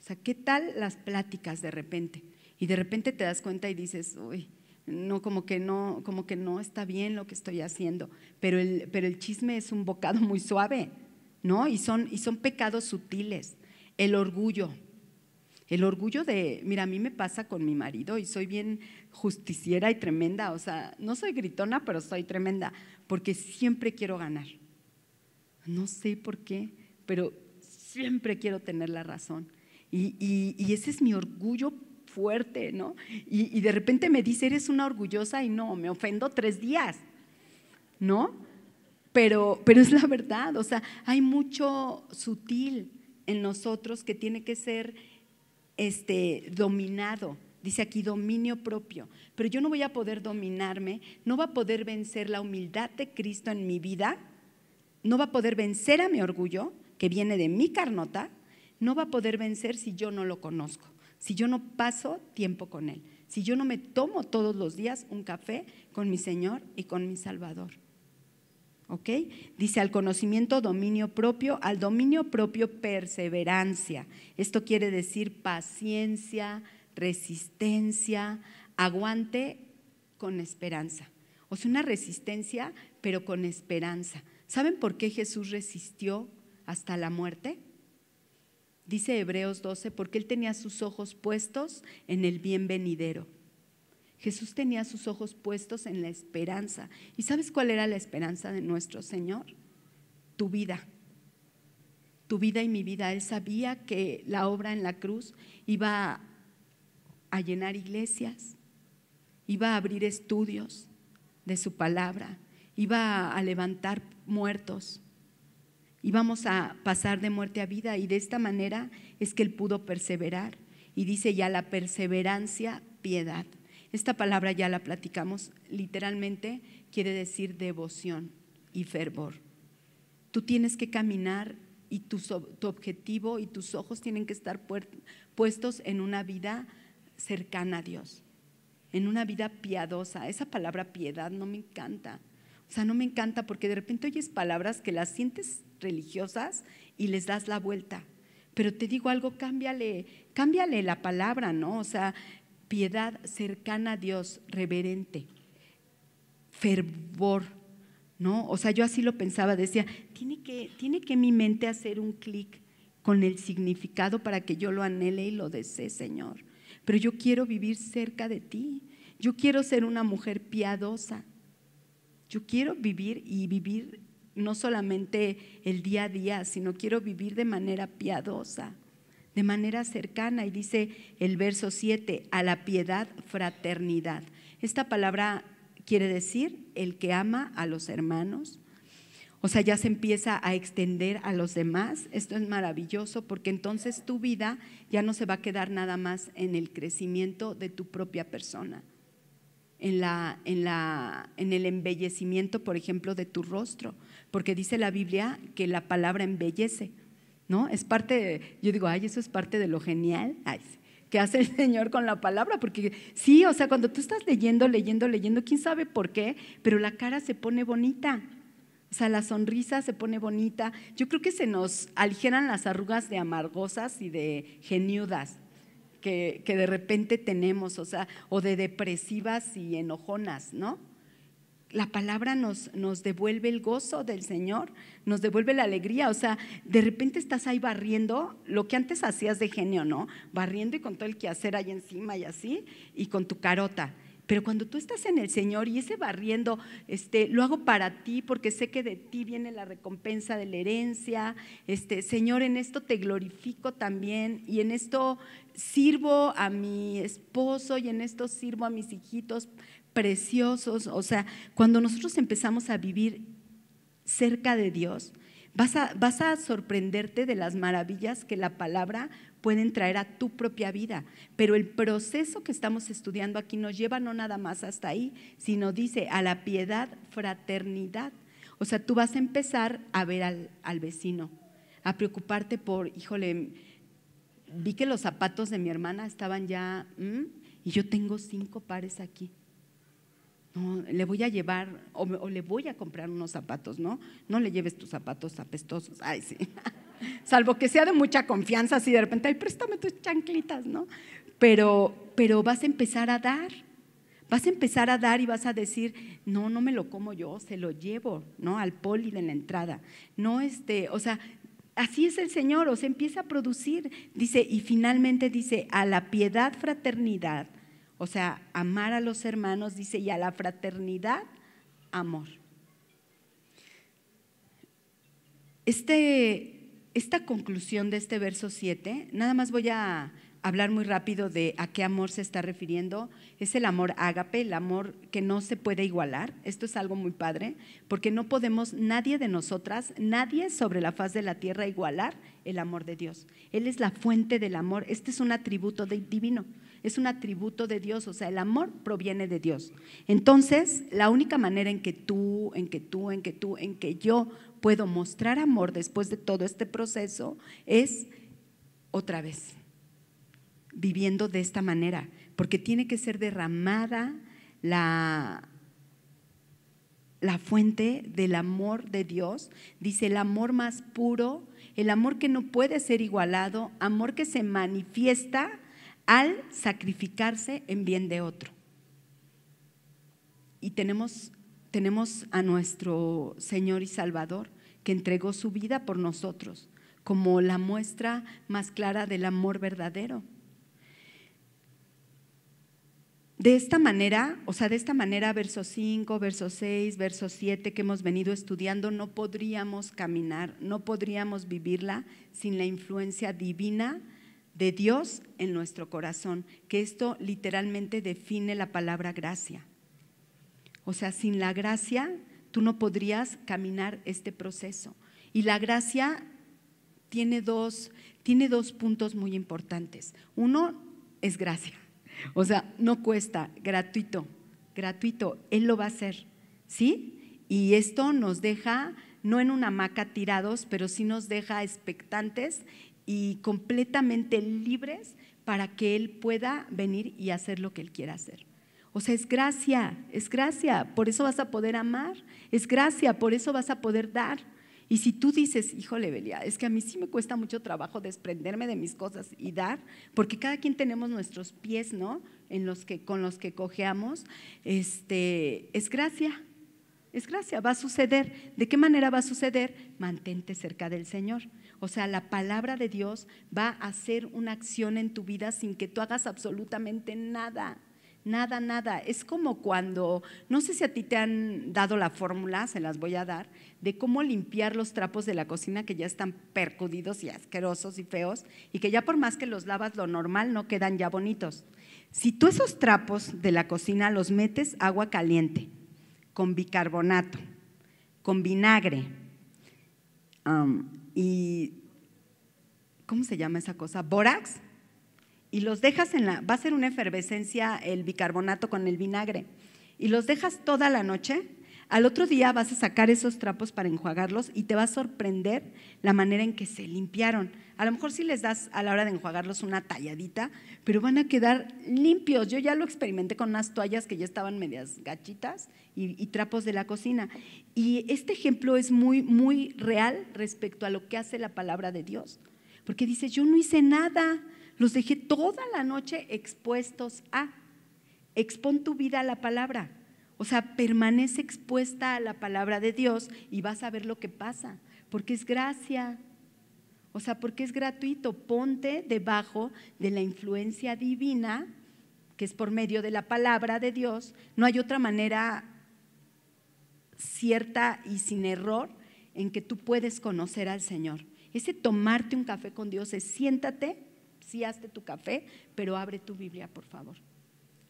O sea, ¿qué tal las pláticas de repente? Y de repente te das cuenta y dices, uy, no como que no como que no está bien lo que estoy haciendo pero el, chisme es un bocado muy suave no y son pecados sutiles el orgullo el orgullo de, mira, a mí me pasa con mi marido y soy bien justiciera y tremenda, o sea, no soy gritona, pero soy tremenda, porque siempre quiero ganar. No sé por qué, pero siempre quiero tener la razón. Y, ese es mi orgullo fuerte, ¿no? Y, de repente me dice, eres una orgullosa y no, me ofendo tres días, ¿no? Pero, pero, es la verdad, o sea, hay mucho sutil en nosotros que tiene que ser este, dominado. Dice aquí dominio propio, pero yo no voy a poder dominarme, no va a poder vencer la humildad de Cristo en mi vida, no va a poder vencer a mi orgullo, que viene de mi carnota, no va a poder vencer si yo no lo conozco, si yo no paso tiempo con Él, si yo no me tomo todos los días un café con mi Señor y con mi Salvador. Dice al conocimiento dominio propio, al dominio propio perseverancia. Esto quiere decir paciencia, resistencia, aguante con esperanza. O sea, una resistencia, pero con esperanza. ¿Saben por qué Jesús resistió hasta la muerte? Dice Hebreos 12, porque él tenía sus ojos puestos en el bien venidero. Jesús tenía sus ojos puestos en la esperanza. ¿Y sabes cuál era la esperanza de nuestro Señor? Tu vida. Tu vida y mi vida. Él sabía que la obra en la cruz iba a llenar iglesias, iba a abrir estudios de su palabra, iba a levantar muertos, íbamos a pasar de muerte a vida y de esta manera es que él pudo perseverar. Y dice ya la perseverancia, piedad. Esta palabra ya la platicamos, literalmente quiere decir devoción y fervor. Tú tienes que caminar y tu, objetivo y tus ojos tienen que estar puestos en una vida cercana a Dios, en una vida piadosa. Esa palabra piedad no me encanta. O sea, no me encanta porque de repente oyes palabras que las sientes religiosas y les das la vuelta. Pero te digo algo, cámbiale, cámbiale la palabra, ¿no? O sea, piedad cercana a Dios, reverente, fervor, ¿no? O sea, yo así lo pensaba, decía, tiene que, tiene que mi mente hacer un clic con el significado para que yo lo anhele y lo desee, Señor. Pero yo quiero vivir cerca de ti, yo quiero ser una mujer piadosa, yo quiero vivir y vivir no solamente el día a día, sino quiero vivir de manera piadosa de manera cercana y dice el verso 7, a la piedad, fraternidad. Esta palabra quiere decir el que ama a los hermanos. O sea, ya se empieza a extender a los demás. Esto es maravilloso porque entonces tu vida ya no se va a quedar nada más en el crecimiento de tu propia persona, en, la, en, la, en el embellecimiento, por ejemplo, de tu rostro. Porque dice la Biblia que la palabra embellece. ¿no? Es parte, yo digo, ay, eso es parte de lo genial ay, que hace el Señor con la palabra, porque sí, o sea, cuando tú estás leyendo, leyendo, leyendo, quién sabe por qué, pero la cara se pone bonita. O sea, la sonrisa se pone bonita. Yo creo que se nos aligeran las arrugas de amargosas y de geniudas que, que de repente tenemos, o sea, o de depresivas y enojonas, ¿no? la palabra nos, nos, devuelve el gozo del Señor, nos devuelve la alegría. O sea, de repente estás ahí barriendo lo que antes hacías de genio, ¿no? Barriendo y con todo el quehacer ahí encima y así, y con tu carota. Pero cuando tú estás en el Señor y ese barriendo, este, lo hago para ti porque sé que de ti viene la recompensa de la herencia. Este, Señor, en esto te glorifico también y en esto sirvo a mi esposo y en esto sirvo a mis hijitos preciosos. O sea, cuando nosotros empezamos a vivir cerca de Dios, vas a, vas a sorprenderte de las maravillas que la palabra pueden traer a tu propia vida. Pero el proceso que estamos estudiando aquí nos lleva no nada más hasta ahí, sino dice a la piedad, fraternidad. O sea, tú vas a empezar a ver al, vecino, a preocuparte por, híjole, vi que los zapatos de mi hermana estaban ya, y yo tengo cinco pares aquí le voy a llevar o, le voy a comprar unos zapatos, ¿no? No le lleves tus zapatos apestosos, ay, sí. Salvo que sea de mucha confianza, así de repente, ay, préstame tus chanclitas, ¿no? Pero, pero vas a empezar a dar, vas a empezar a dar y vas a decir, no, no me lo como yo, se lo llevo, ¿no? Al poli de la entrada. No, este, o sea, así es el Señor, o sea, empieza a producir. Dice, y finalmente dice, a la piedad, fraternidad, o sea, amar a los hermanos, dice, y a la fraternidad, amor. Este, esta conclusión de este verso 7, nada más voy a hablar muy rápido de a qué amor se está refiriendo. Es el amor ágape, el amor que no se puede igualar. Esto es algo muy padre, porque no podemos, nadie de nosotras, nadie sobre la faz de la tierra igualar el amor de Dios. Él es la fuente del amor. Este es un atributo divino es un atributo de Dios, o sea, el amor proviene de Dios. Entonces, la única manera en que tú, en que tú, en que tú, en que yo puedo mostrar amor después de todo este proceso es otra vez, viviendo de esta manera, porque tiene que ser derramada la, la fuente del amor de Dios, dice el amor más puro, el amor que no puede ser igualado, amor que se manifiesta al sacrificarse en bien de otro. Y tenemos, a nuestro Señor y Salvador que entregó su vida por nosotros como la muestra más clara del amor verdadero. De esta manera, o sea, de esta manera, verso 5, verso 6, verso 7 que hemos venido estudiando, no podríamos caminar, no podríamos vivirla sin la influencia divina de Dios en nuestro corazón, que esto literalmente define la palabra gracia. O sea, sin la gracia tú no podrías caminar este proceso. Y la gracia tiene dos, tiene dos puntos muy importantes. Uno es gracia, o sea, no cuesta, gratuito, gratuito, Él lo va a hacer, ¿sí? Y esto nos deja no en una hamaca tirados, pero sí nos deja expectantes y completamente libres para que Él pueda venir y hacer lo que Él quiera hacer. O sea, es gracia, es gracia, por eso vas a poder amar, es gracia, por eso vas a poder dar. Y si tú dices, híjole, Belia, es que a mí sí me cuesta mucho trabajo desprenderme de mis cosas y dar, porque cada quien tenemos nuestros pies, ¿no? En los que, con los que cojeamos, este, es gracia, es gracia, va a suceder. ¿De qué manera va a suceder? Mantente cerca del Señor. O sea, la palabra de Dios va a hacer una acción en tu vida sin que tú hagas absolutamente nada. Nada, nada. Es como cuando, no sé si a ti te han dado la fórmula, se las voy a dar, de cómo limpiar los trapos de la cocina que ya están percudidos y asquerosos y feos y que ya por más que los lavas lo normal no quedan ya bonitos. Si tú esos trapos de la cocina los metes agua caliente con bicarbonato, con vinagre y, ¿cómo se llama esa cosa? Borax Y los dejas en la, va a ser una efervescencia el bicarbonato con el vinagre. Y los dejas toda la noche al otro día vas a sacar esos trapos para enjuagarlos y te va a sorprender la manera en que se limpiaron. A lo mejor si les das a la hora de enjuagarlos una talladita, pero van a quedar limpios. Yo ya lo experimenté con unas toallas que ya estaban medias gachitas y, y trapos de la cocina. Y este ejemplo es muy, muy real respecto a lo que hace la palabra de Dios. Porque dice, yo no hice nada, los dejé toda la noche expuestos a. Expon tu vida a la palabra. O sea, permanece expuesta a la palabra de Dios y vas a ver lo que pasa, porque es gracia. O sea, porque es gratuito. Ponte debajo de la influencia divina, que es por medio de la palabra de Dios. No hay otra manera cierta y sin error en que tú puedes conocer al Señor. Ese tomarte un café con Dios es siéntate, sí hazte tu café, pero abre tu Biblia, por favor.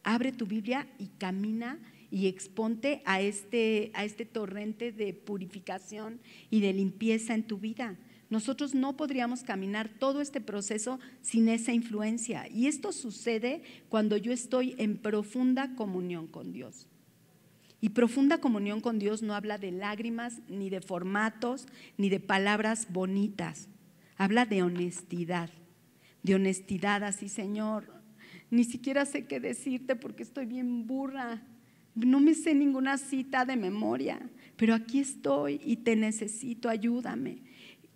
Abre tu Biblia y camina y exponte a este, a este torrente de purificación y de limpieza en tu vida. Nosotros no podríamos caminar todo este proceso sin esa influencia. Y esto sucede cuando yo estoy en profunda comunión con Dios. Y profunda comunión con Dios no habla de lágrimas, ni de formatos, ni de palabras bonitas. Habla de honestidad. De honestidad así, Señor. Ni siquiera sé qué decirte porque estoy bien burra no me sé ninguna cita de memoria, pero aquí estoy y te necesito, ayúdame.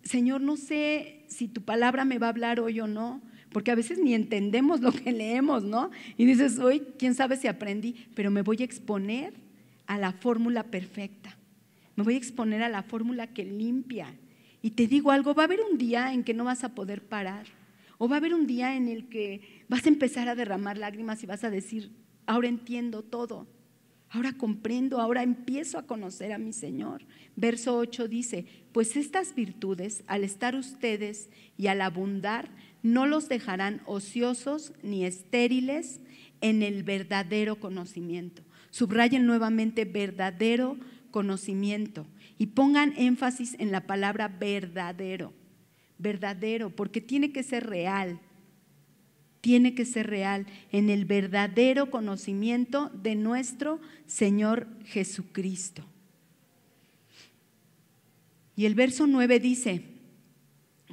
Señor, no sé si tu palabra me va a hablar hoy o no, porque a veces ni entendemos lo que leemos, ¿no? Y dices, hoy, quién sabe si aprendí, pero me voy a exponer a la fórmula perfecta, me voy a exponer a la fórmula que limpia. Y te digo algo, va a haber un día en que no vas a poder parar, o va a haber un día en el que vas a empezar a derramar lágrimas y vas a decir, ahora entiendo todo Ahora comprendo, ahora empiezo a conocer a mi Señor. Verso 8 dice, pues estas virtudes, al estar ustedes y al abundar, no los dejarán ociosos ni estériles en el verdadero conocimiento. Subrayen nuevamente verdadero conocimiento y pongan énfasis en la palabra verdadero, verdadero, porque tiene que ser real, tiene que ser real en el verdadero conocimiento de nuestro Señor Jesucristo. Y el verso 9 dice,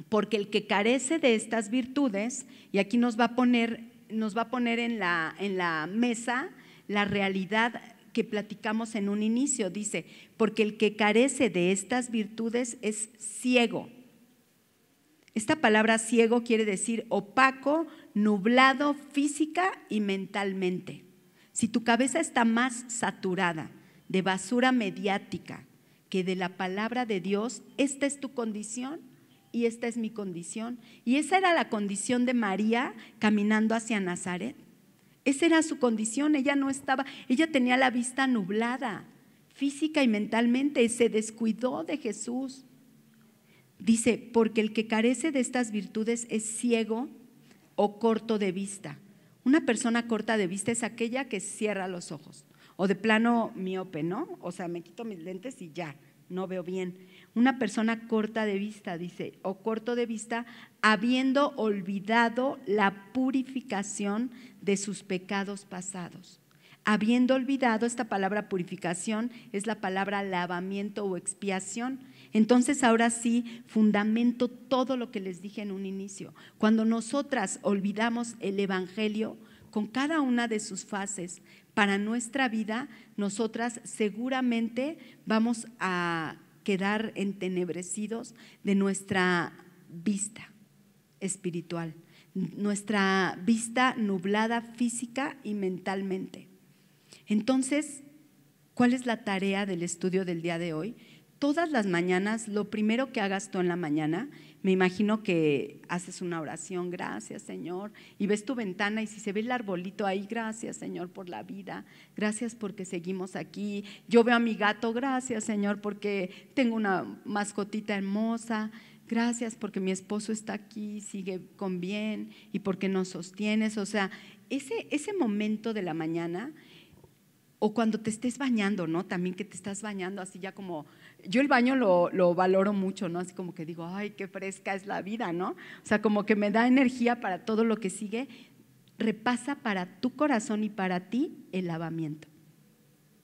porque el que carece de estas virtudes, y aquí nos va a poner, nos va a poner en, la, en la mesa la realidad que platicamos en un inicio, dice, porque el que carece de estas virtudes es ciego. Esta palabra ciego quiere decir opaco, nublado física y mentalmente. Si tu cabeza está más saturada de basura mediática que de la palabra de Dios, esta es tu condición y esta es mi condición. Y esa era la condición de María caminando hacia Nazaret. Esa era su condición, ella no estaba, ella tenía la vista nublada, física y mentalmente, se descuidó de Jesús. Dice, porque el que carece de estas virtudes es ciego o corto de vista. Una persona corta de vista es aquella que cierra los ojos o de plano miope, ¿no? O sea, me quito mis lentes y ya, no veo bien. Una persona corta de vista, dice, o corto de vista, habiendo olvidado la purificación de sus pecados pasados. Habiendo olvidado, esta palabra purificación es la palabra lavamiento o expiación entonces ahora sí, fundamento todo lo que les dije en un inicio. Cuando nosotras olvidamos el Evangelio con cada una de sus fases para nuestra vida, nosotras seguramente vamos a quedar entenebrecidos de nuestra vista espiritual, nuestra vista nublada física y mentalmente. Entonces, ¿cuál es la tarea del estudio del día de hoy? todas las mañanas, lo primero que hagas tú en la mañana, me imagino que haces una oración, gracias Señor, y ves tu ventana y si se ve el arbolito ahí, gracias Señor por la vida, gracias porque seguimos aquí. Yo veo a mi gato, gracias Señor porque tengo una mascotita hermosa, gracias porque mi esposo está aquí, sigue con bien y porque nos sostienes. O sea, ese, ese momento de la mañana o cuando te estés bañando, ¿no? También que te estás bañando así ya como yo el baño lo, valoro mucho, ¿no? Así como que digo, ay, qué fresca es la vida, ¿no? O sea, como que me da energía para todo lo que sigue. Repasa para tu corazón y para ti el lavamiento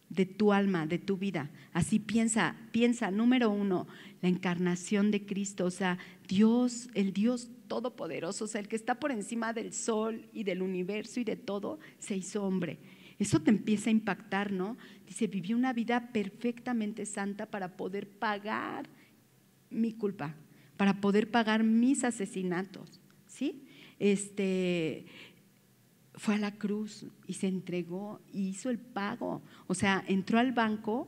de tu alma, de tu vida. Así piensa, piensa, número uno, la encarnación de Cristo, o sea, Dios, el Dios todopoderoso, o sea, el que está por encima del sol y del universo y de todo, se hizo hombre eso te empieza a impactar, ¿no? Dice, viví una vida perfectamente santa para poder pagar mi culpa, para poder pagar mis asesinatos, ¿sí? Este fue a la cruz y se entregó y hizo el pago. O sea, entró al banco,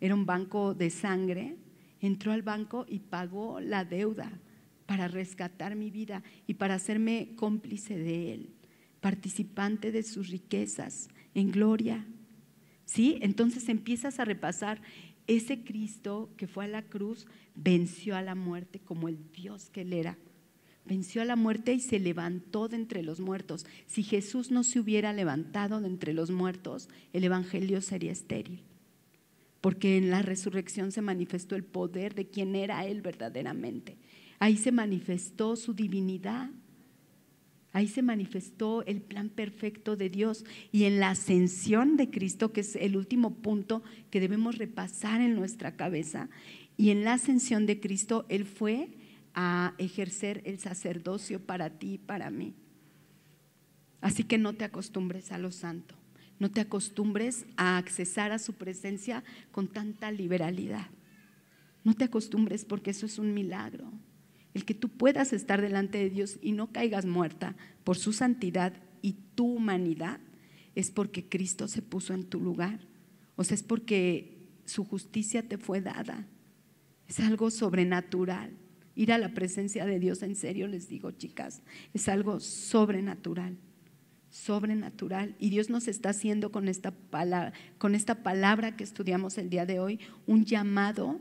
era un banco de sangre, entró al banco y pagó la deuda para rescatar mi vida y para hacerme cómplice de él, participante de sus riquezas, en gloria. ¿Sí? Entonces empiezas a repasar ese Cristo que fue a la cruz, venció a la muerte como el Dios que él era. Venció a la muerte y se levantó de entre los muertos. Si Jesús no se hubiera levantado de entre los muertos, el Evangelio sería estéril. Porque en la resurrección se manifestó el poder de quien era Él verdaderamente. Ahí se manifestó su divinidad Ahí se manifestó el plan perfecto de Dios y en la ascensión de Cristo, que es el último punto que debemos repasar en nuestra cabeza, y en la ascensión de Cristo Él fue a ejercer el sacerdocio para ti y para mí. Así que no te acostumbres a lo santo, no te acostumbres a accesar a su presencia con tanta liberalidad. No te acostumbres porque eso es un milagro el que tú puedas estar delante de Dios y no caigas muerta por su santidad y tu humanidad, es porque Cristo se puso en tu lugar. O sea, es porque su justicia te fue dada. Es algo sobrenatural. Ir a la presencia de Dios, en serio les digo, chicas, es algo sobrenatural. Sobrenatural. Y Dios nos está haciendo con esta palabra, con esta palabra que estudiamos el día de hoy, un llamado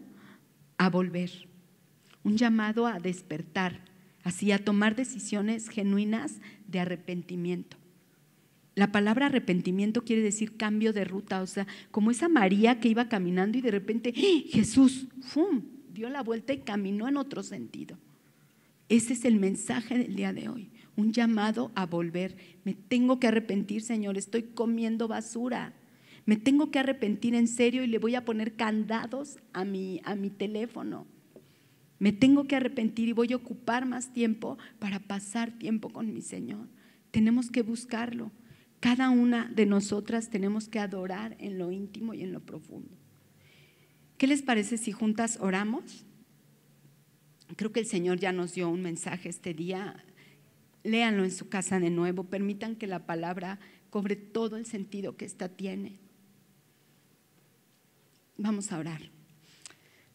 a volver un llamado a despertar, así a tomar decisiones genuinas de arrepentimiento. La palabra arrepentimiento quiere decir cambio de ruta, o sea, como esa María que iba caminando y de repente ¡ah! Jesús, ¡fum!, dio la vuelta y caminó en otro sentido. Ese es el mensaje del día de hoy, un llamado a volver. Me tengo que arrepentir, Señor, estoy comiendo basura. Me tengo que arrepentir en serio y le voy a poner candados a mi, a mi teléfono. Me tengo que arrepentir y voy a ocupar más tiempo para pasar tiempo con mi Señor. Tenemos que buscarlo. Cada una de nosotras tenemos que adorar en lo íntimo y en lo profundo. ¿Qué les parece si juntas oramos? Creo que el Señor ya nos dio un mensaje este día. Léanlo en su casa de nuevo. Permitan que la palabra cobre todo el sentido que ésta tiene. Vamos a orar.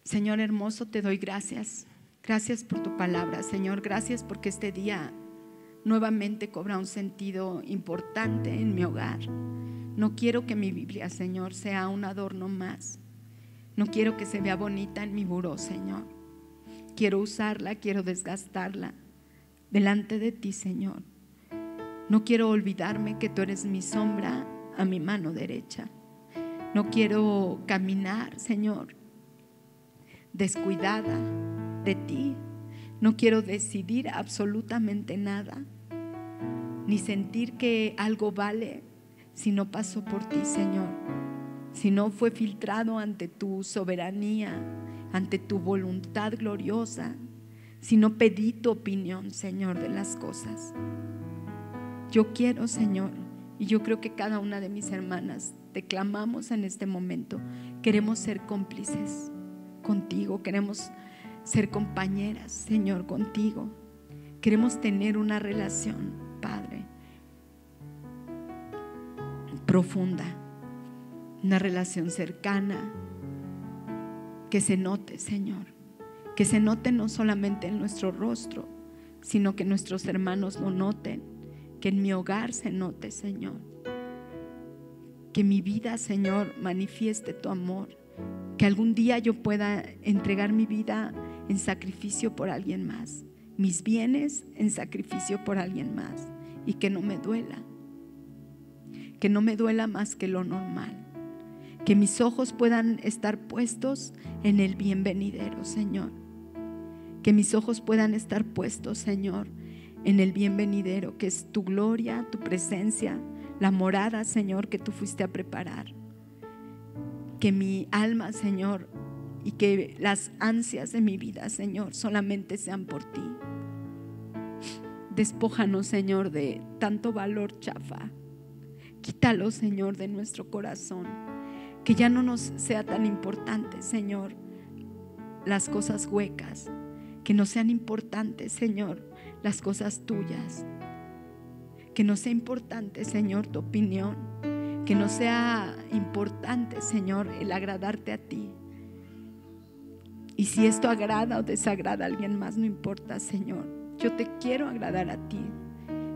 Señor hermoso, te doy gracias. Gracias por tu palabra, Señor. Gracias porque este día nuevamente cobra un sentido importante en mi hogar. No quiero que mi Biblia, Señor, sea un adorno más. No quiero que se vea bonita en mi buró, Señor. Quiero usarla, quiero desgastarla delante de ti, Señor. No quiero olvidarme que tú eres mi sombra a mi mano derecha. No quiero caminar, Señor, descuidada de ti. No quiero decidir absolutamente nada, ni sentir que algo vale si no pasó por ti, Señor, si no fue filtrado ante tu soberanía, ante tu voluntad gloriosa, si no pedí tu opinión, Señor, de las cosas. Yo quiero, Señor, y yo creo que cada una de mis hermanas te clamamos en este momento, queremos ser cómplices contigo, queremos ser compañeras, Señor, contigo. Queremos tener una relación, Padre, profunda, una relación cercana, que se note, Señor, que se note no solamente en nuestro rostro, sino que nuestros hermanos lo noten, que en mi hogar se note, Señor, que mi vida, Señor, manifieste tu amor que algún día yo pueda entregar mi vida en sacrificio por alguien más, mis bienes en sacrificio por alguien más y que no me duela, que no me duela más que lo normal, que mis ojos puedan estar puestos en el bienvenidero, Señor, que mis ojos puedan estar puestos, Señor, en el bienvenidero, que es tu gloria, tu presencia, la morada, Señor, que tú fuiste a preparar que mi alma, Señor, y que las ansias de mi vida, Señor, solamente sean por ti. Despójanos, Señor, de tanto valor chafa. Quítalo, Señor, de nuestro corazón. Que ya no nos sea tan importante, Señor, las cosas huecas. Que no sean importantes, Señor, las cosas tuyas. Que no sea importante, Señor, tu opinión que no sea importante, Señor, el agradarte a ti. Y si esto agrada o desagrada a alguien más, no importa, Señor. Yo te quiero agradar a ti.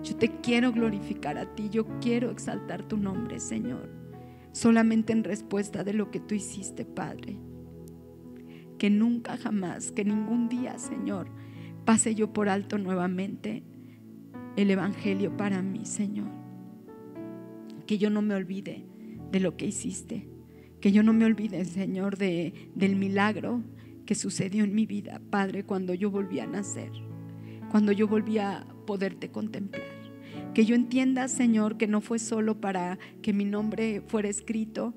Yo te quiero glorificar a ti. Yo quiero exaltar tu nombre, Señor. Solamente en respuesta de lo que tú hiciste, Padre. Que nunca jamás, que ningún día, Señor, pase yo por alto nuevamente el Evangelio para mí, Señor que yo no me olvide de lo que hiciste, que yo no me olvide, Señor, de, del milagro que sucedió en mi vida, Padre, cuando yo volví a nacer, cuando yo volví a poderte contemplar. Que yo entienda, Señor, que no fue solo para que mi nombre fuera escrito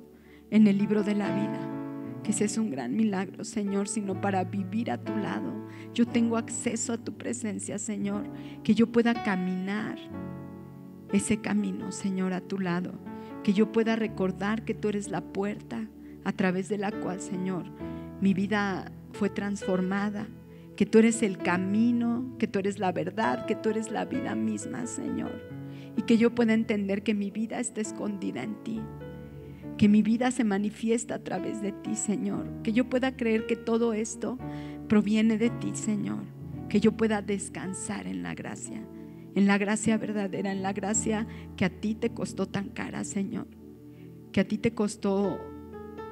en el libro de la vida, que ese es un gran milagro, Señor, sino para vivir a tu lado. Yo tengo acceso a tu presencia, Señor, que yo pueda caminar ese camino, Señor, a tu lado, que yo pueda recordar que tú eres la puerta a través de la cual, Señor, mi vida fue transformada, que tú eres el camino, que tú eres la verdad, que tú eres la vida misma, Señor, y que yo pueda entender que mi vida está escondida en ti. Que mi vida se manifiesta a través de ti, Señor. Que yo pueda creer que todo esto proviene de ti, Señor. Que yo pueda descansar en la gracia en la gracia verdadera, en la gracia que a ti te costó tan cara, Señor, que a ti te costó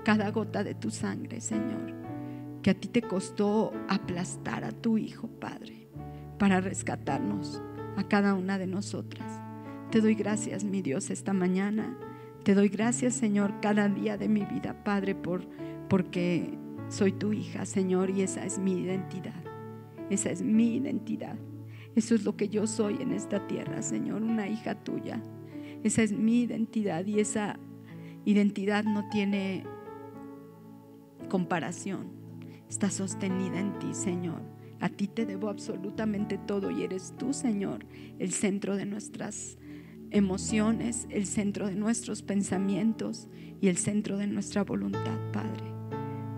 cada gota de tu sangre, Señor, que a ti te costó aplastar a tu Hijo, Padre, para rescatarnos a cada una de nosotras. Te doy gracias, mi Dios, esta mañana. Te doy gracias, Señor, cada día de mi vida, Padre, por, porque soy tu hija, Señor, y esa es mi identidad. Esa es mi identidad. Eso es lo que yo soy en esta tierra, Señor, una hija tuya. Esa es mi identidad y esa identidad no tiene comparación. Está sostenida en ti, Señor. A ti te debo absolutamente todo y eres tú, Señor, el centro de nuestras emociones, el centro de nuestros pensamientos y el centro de nuestra voluntad, Padre.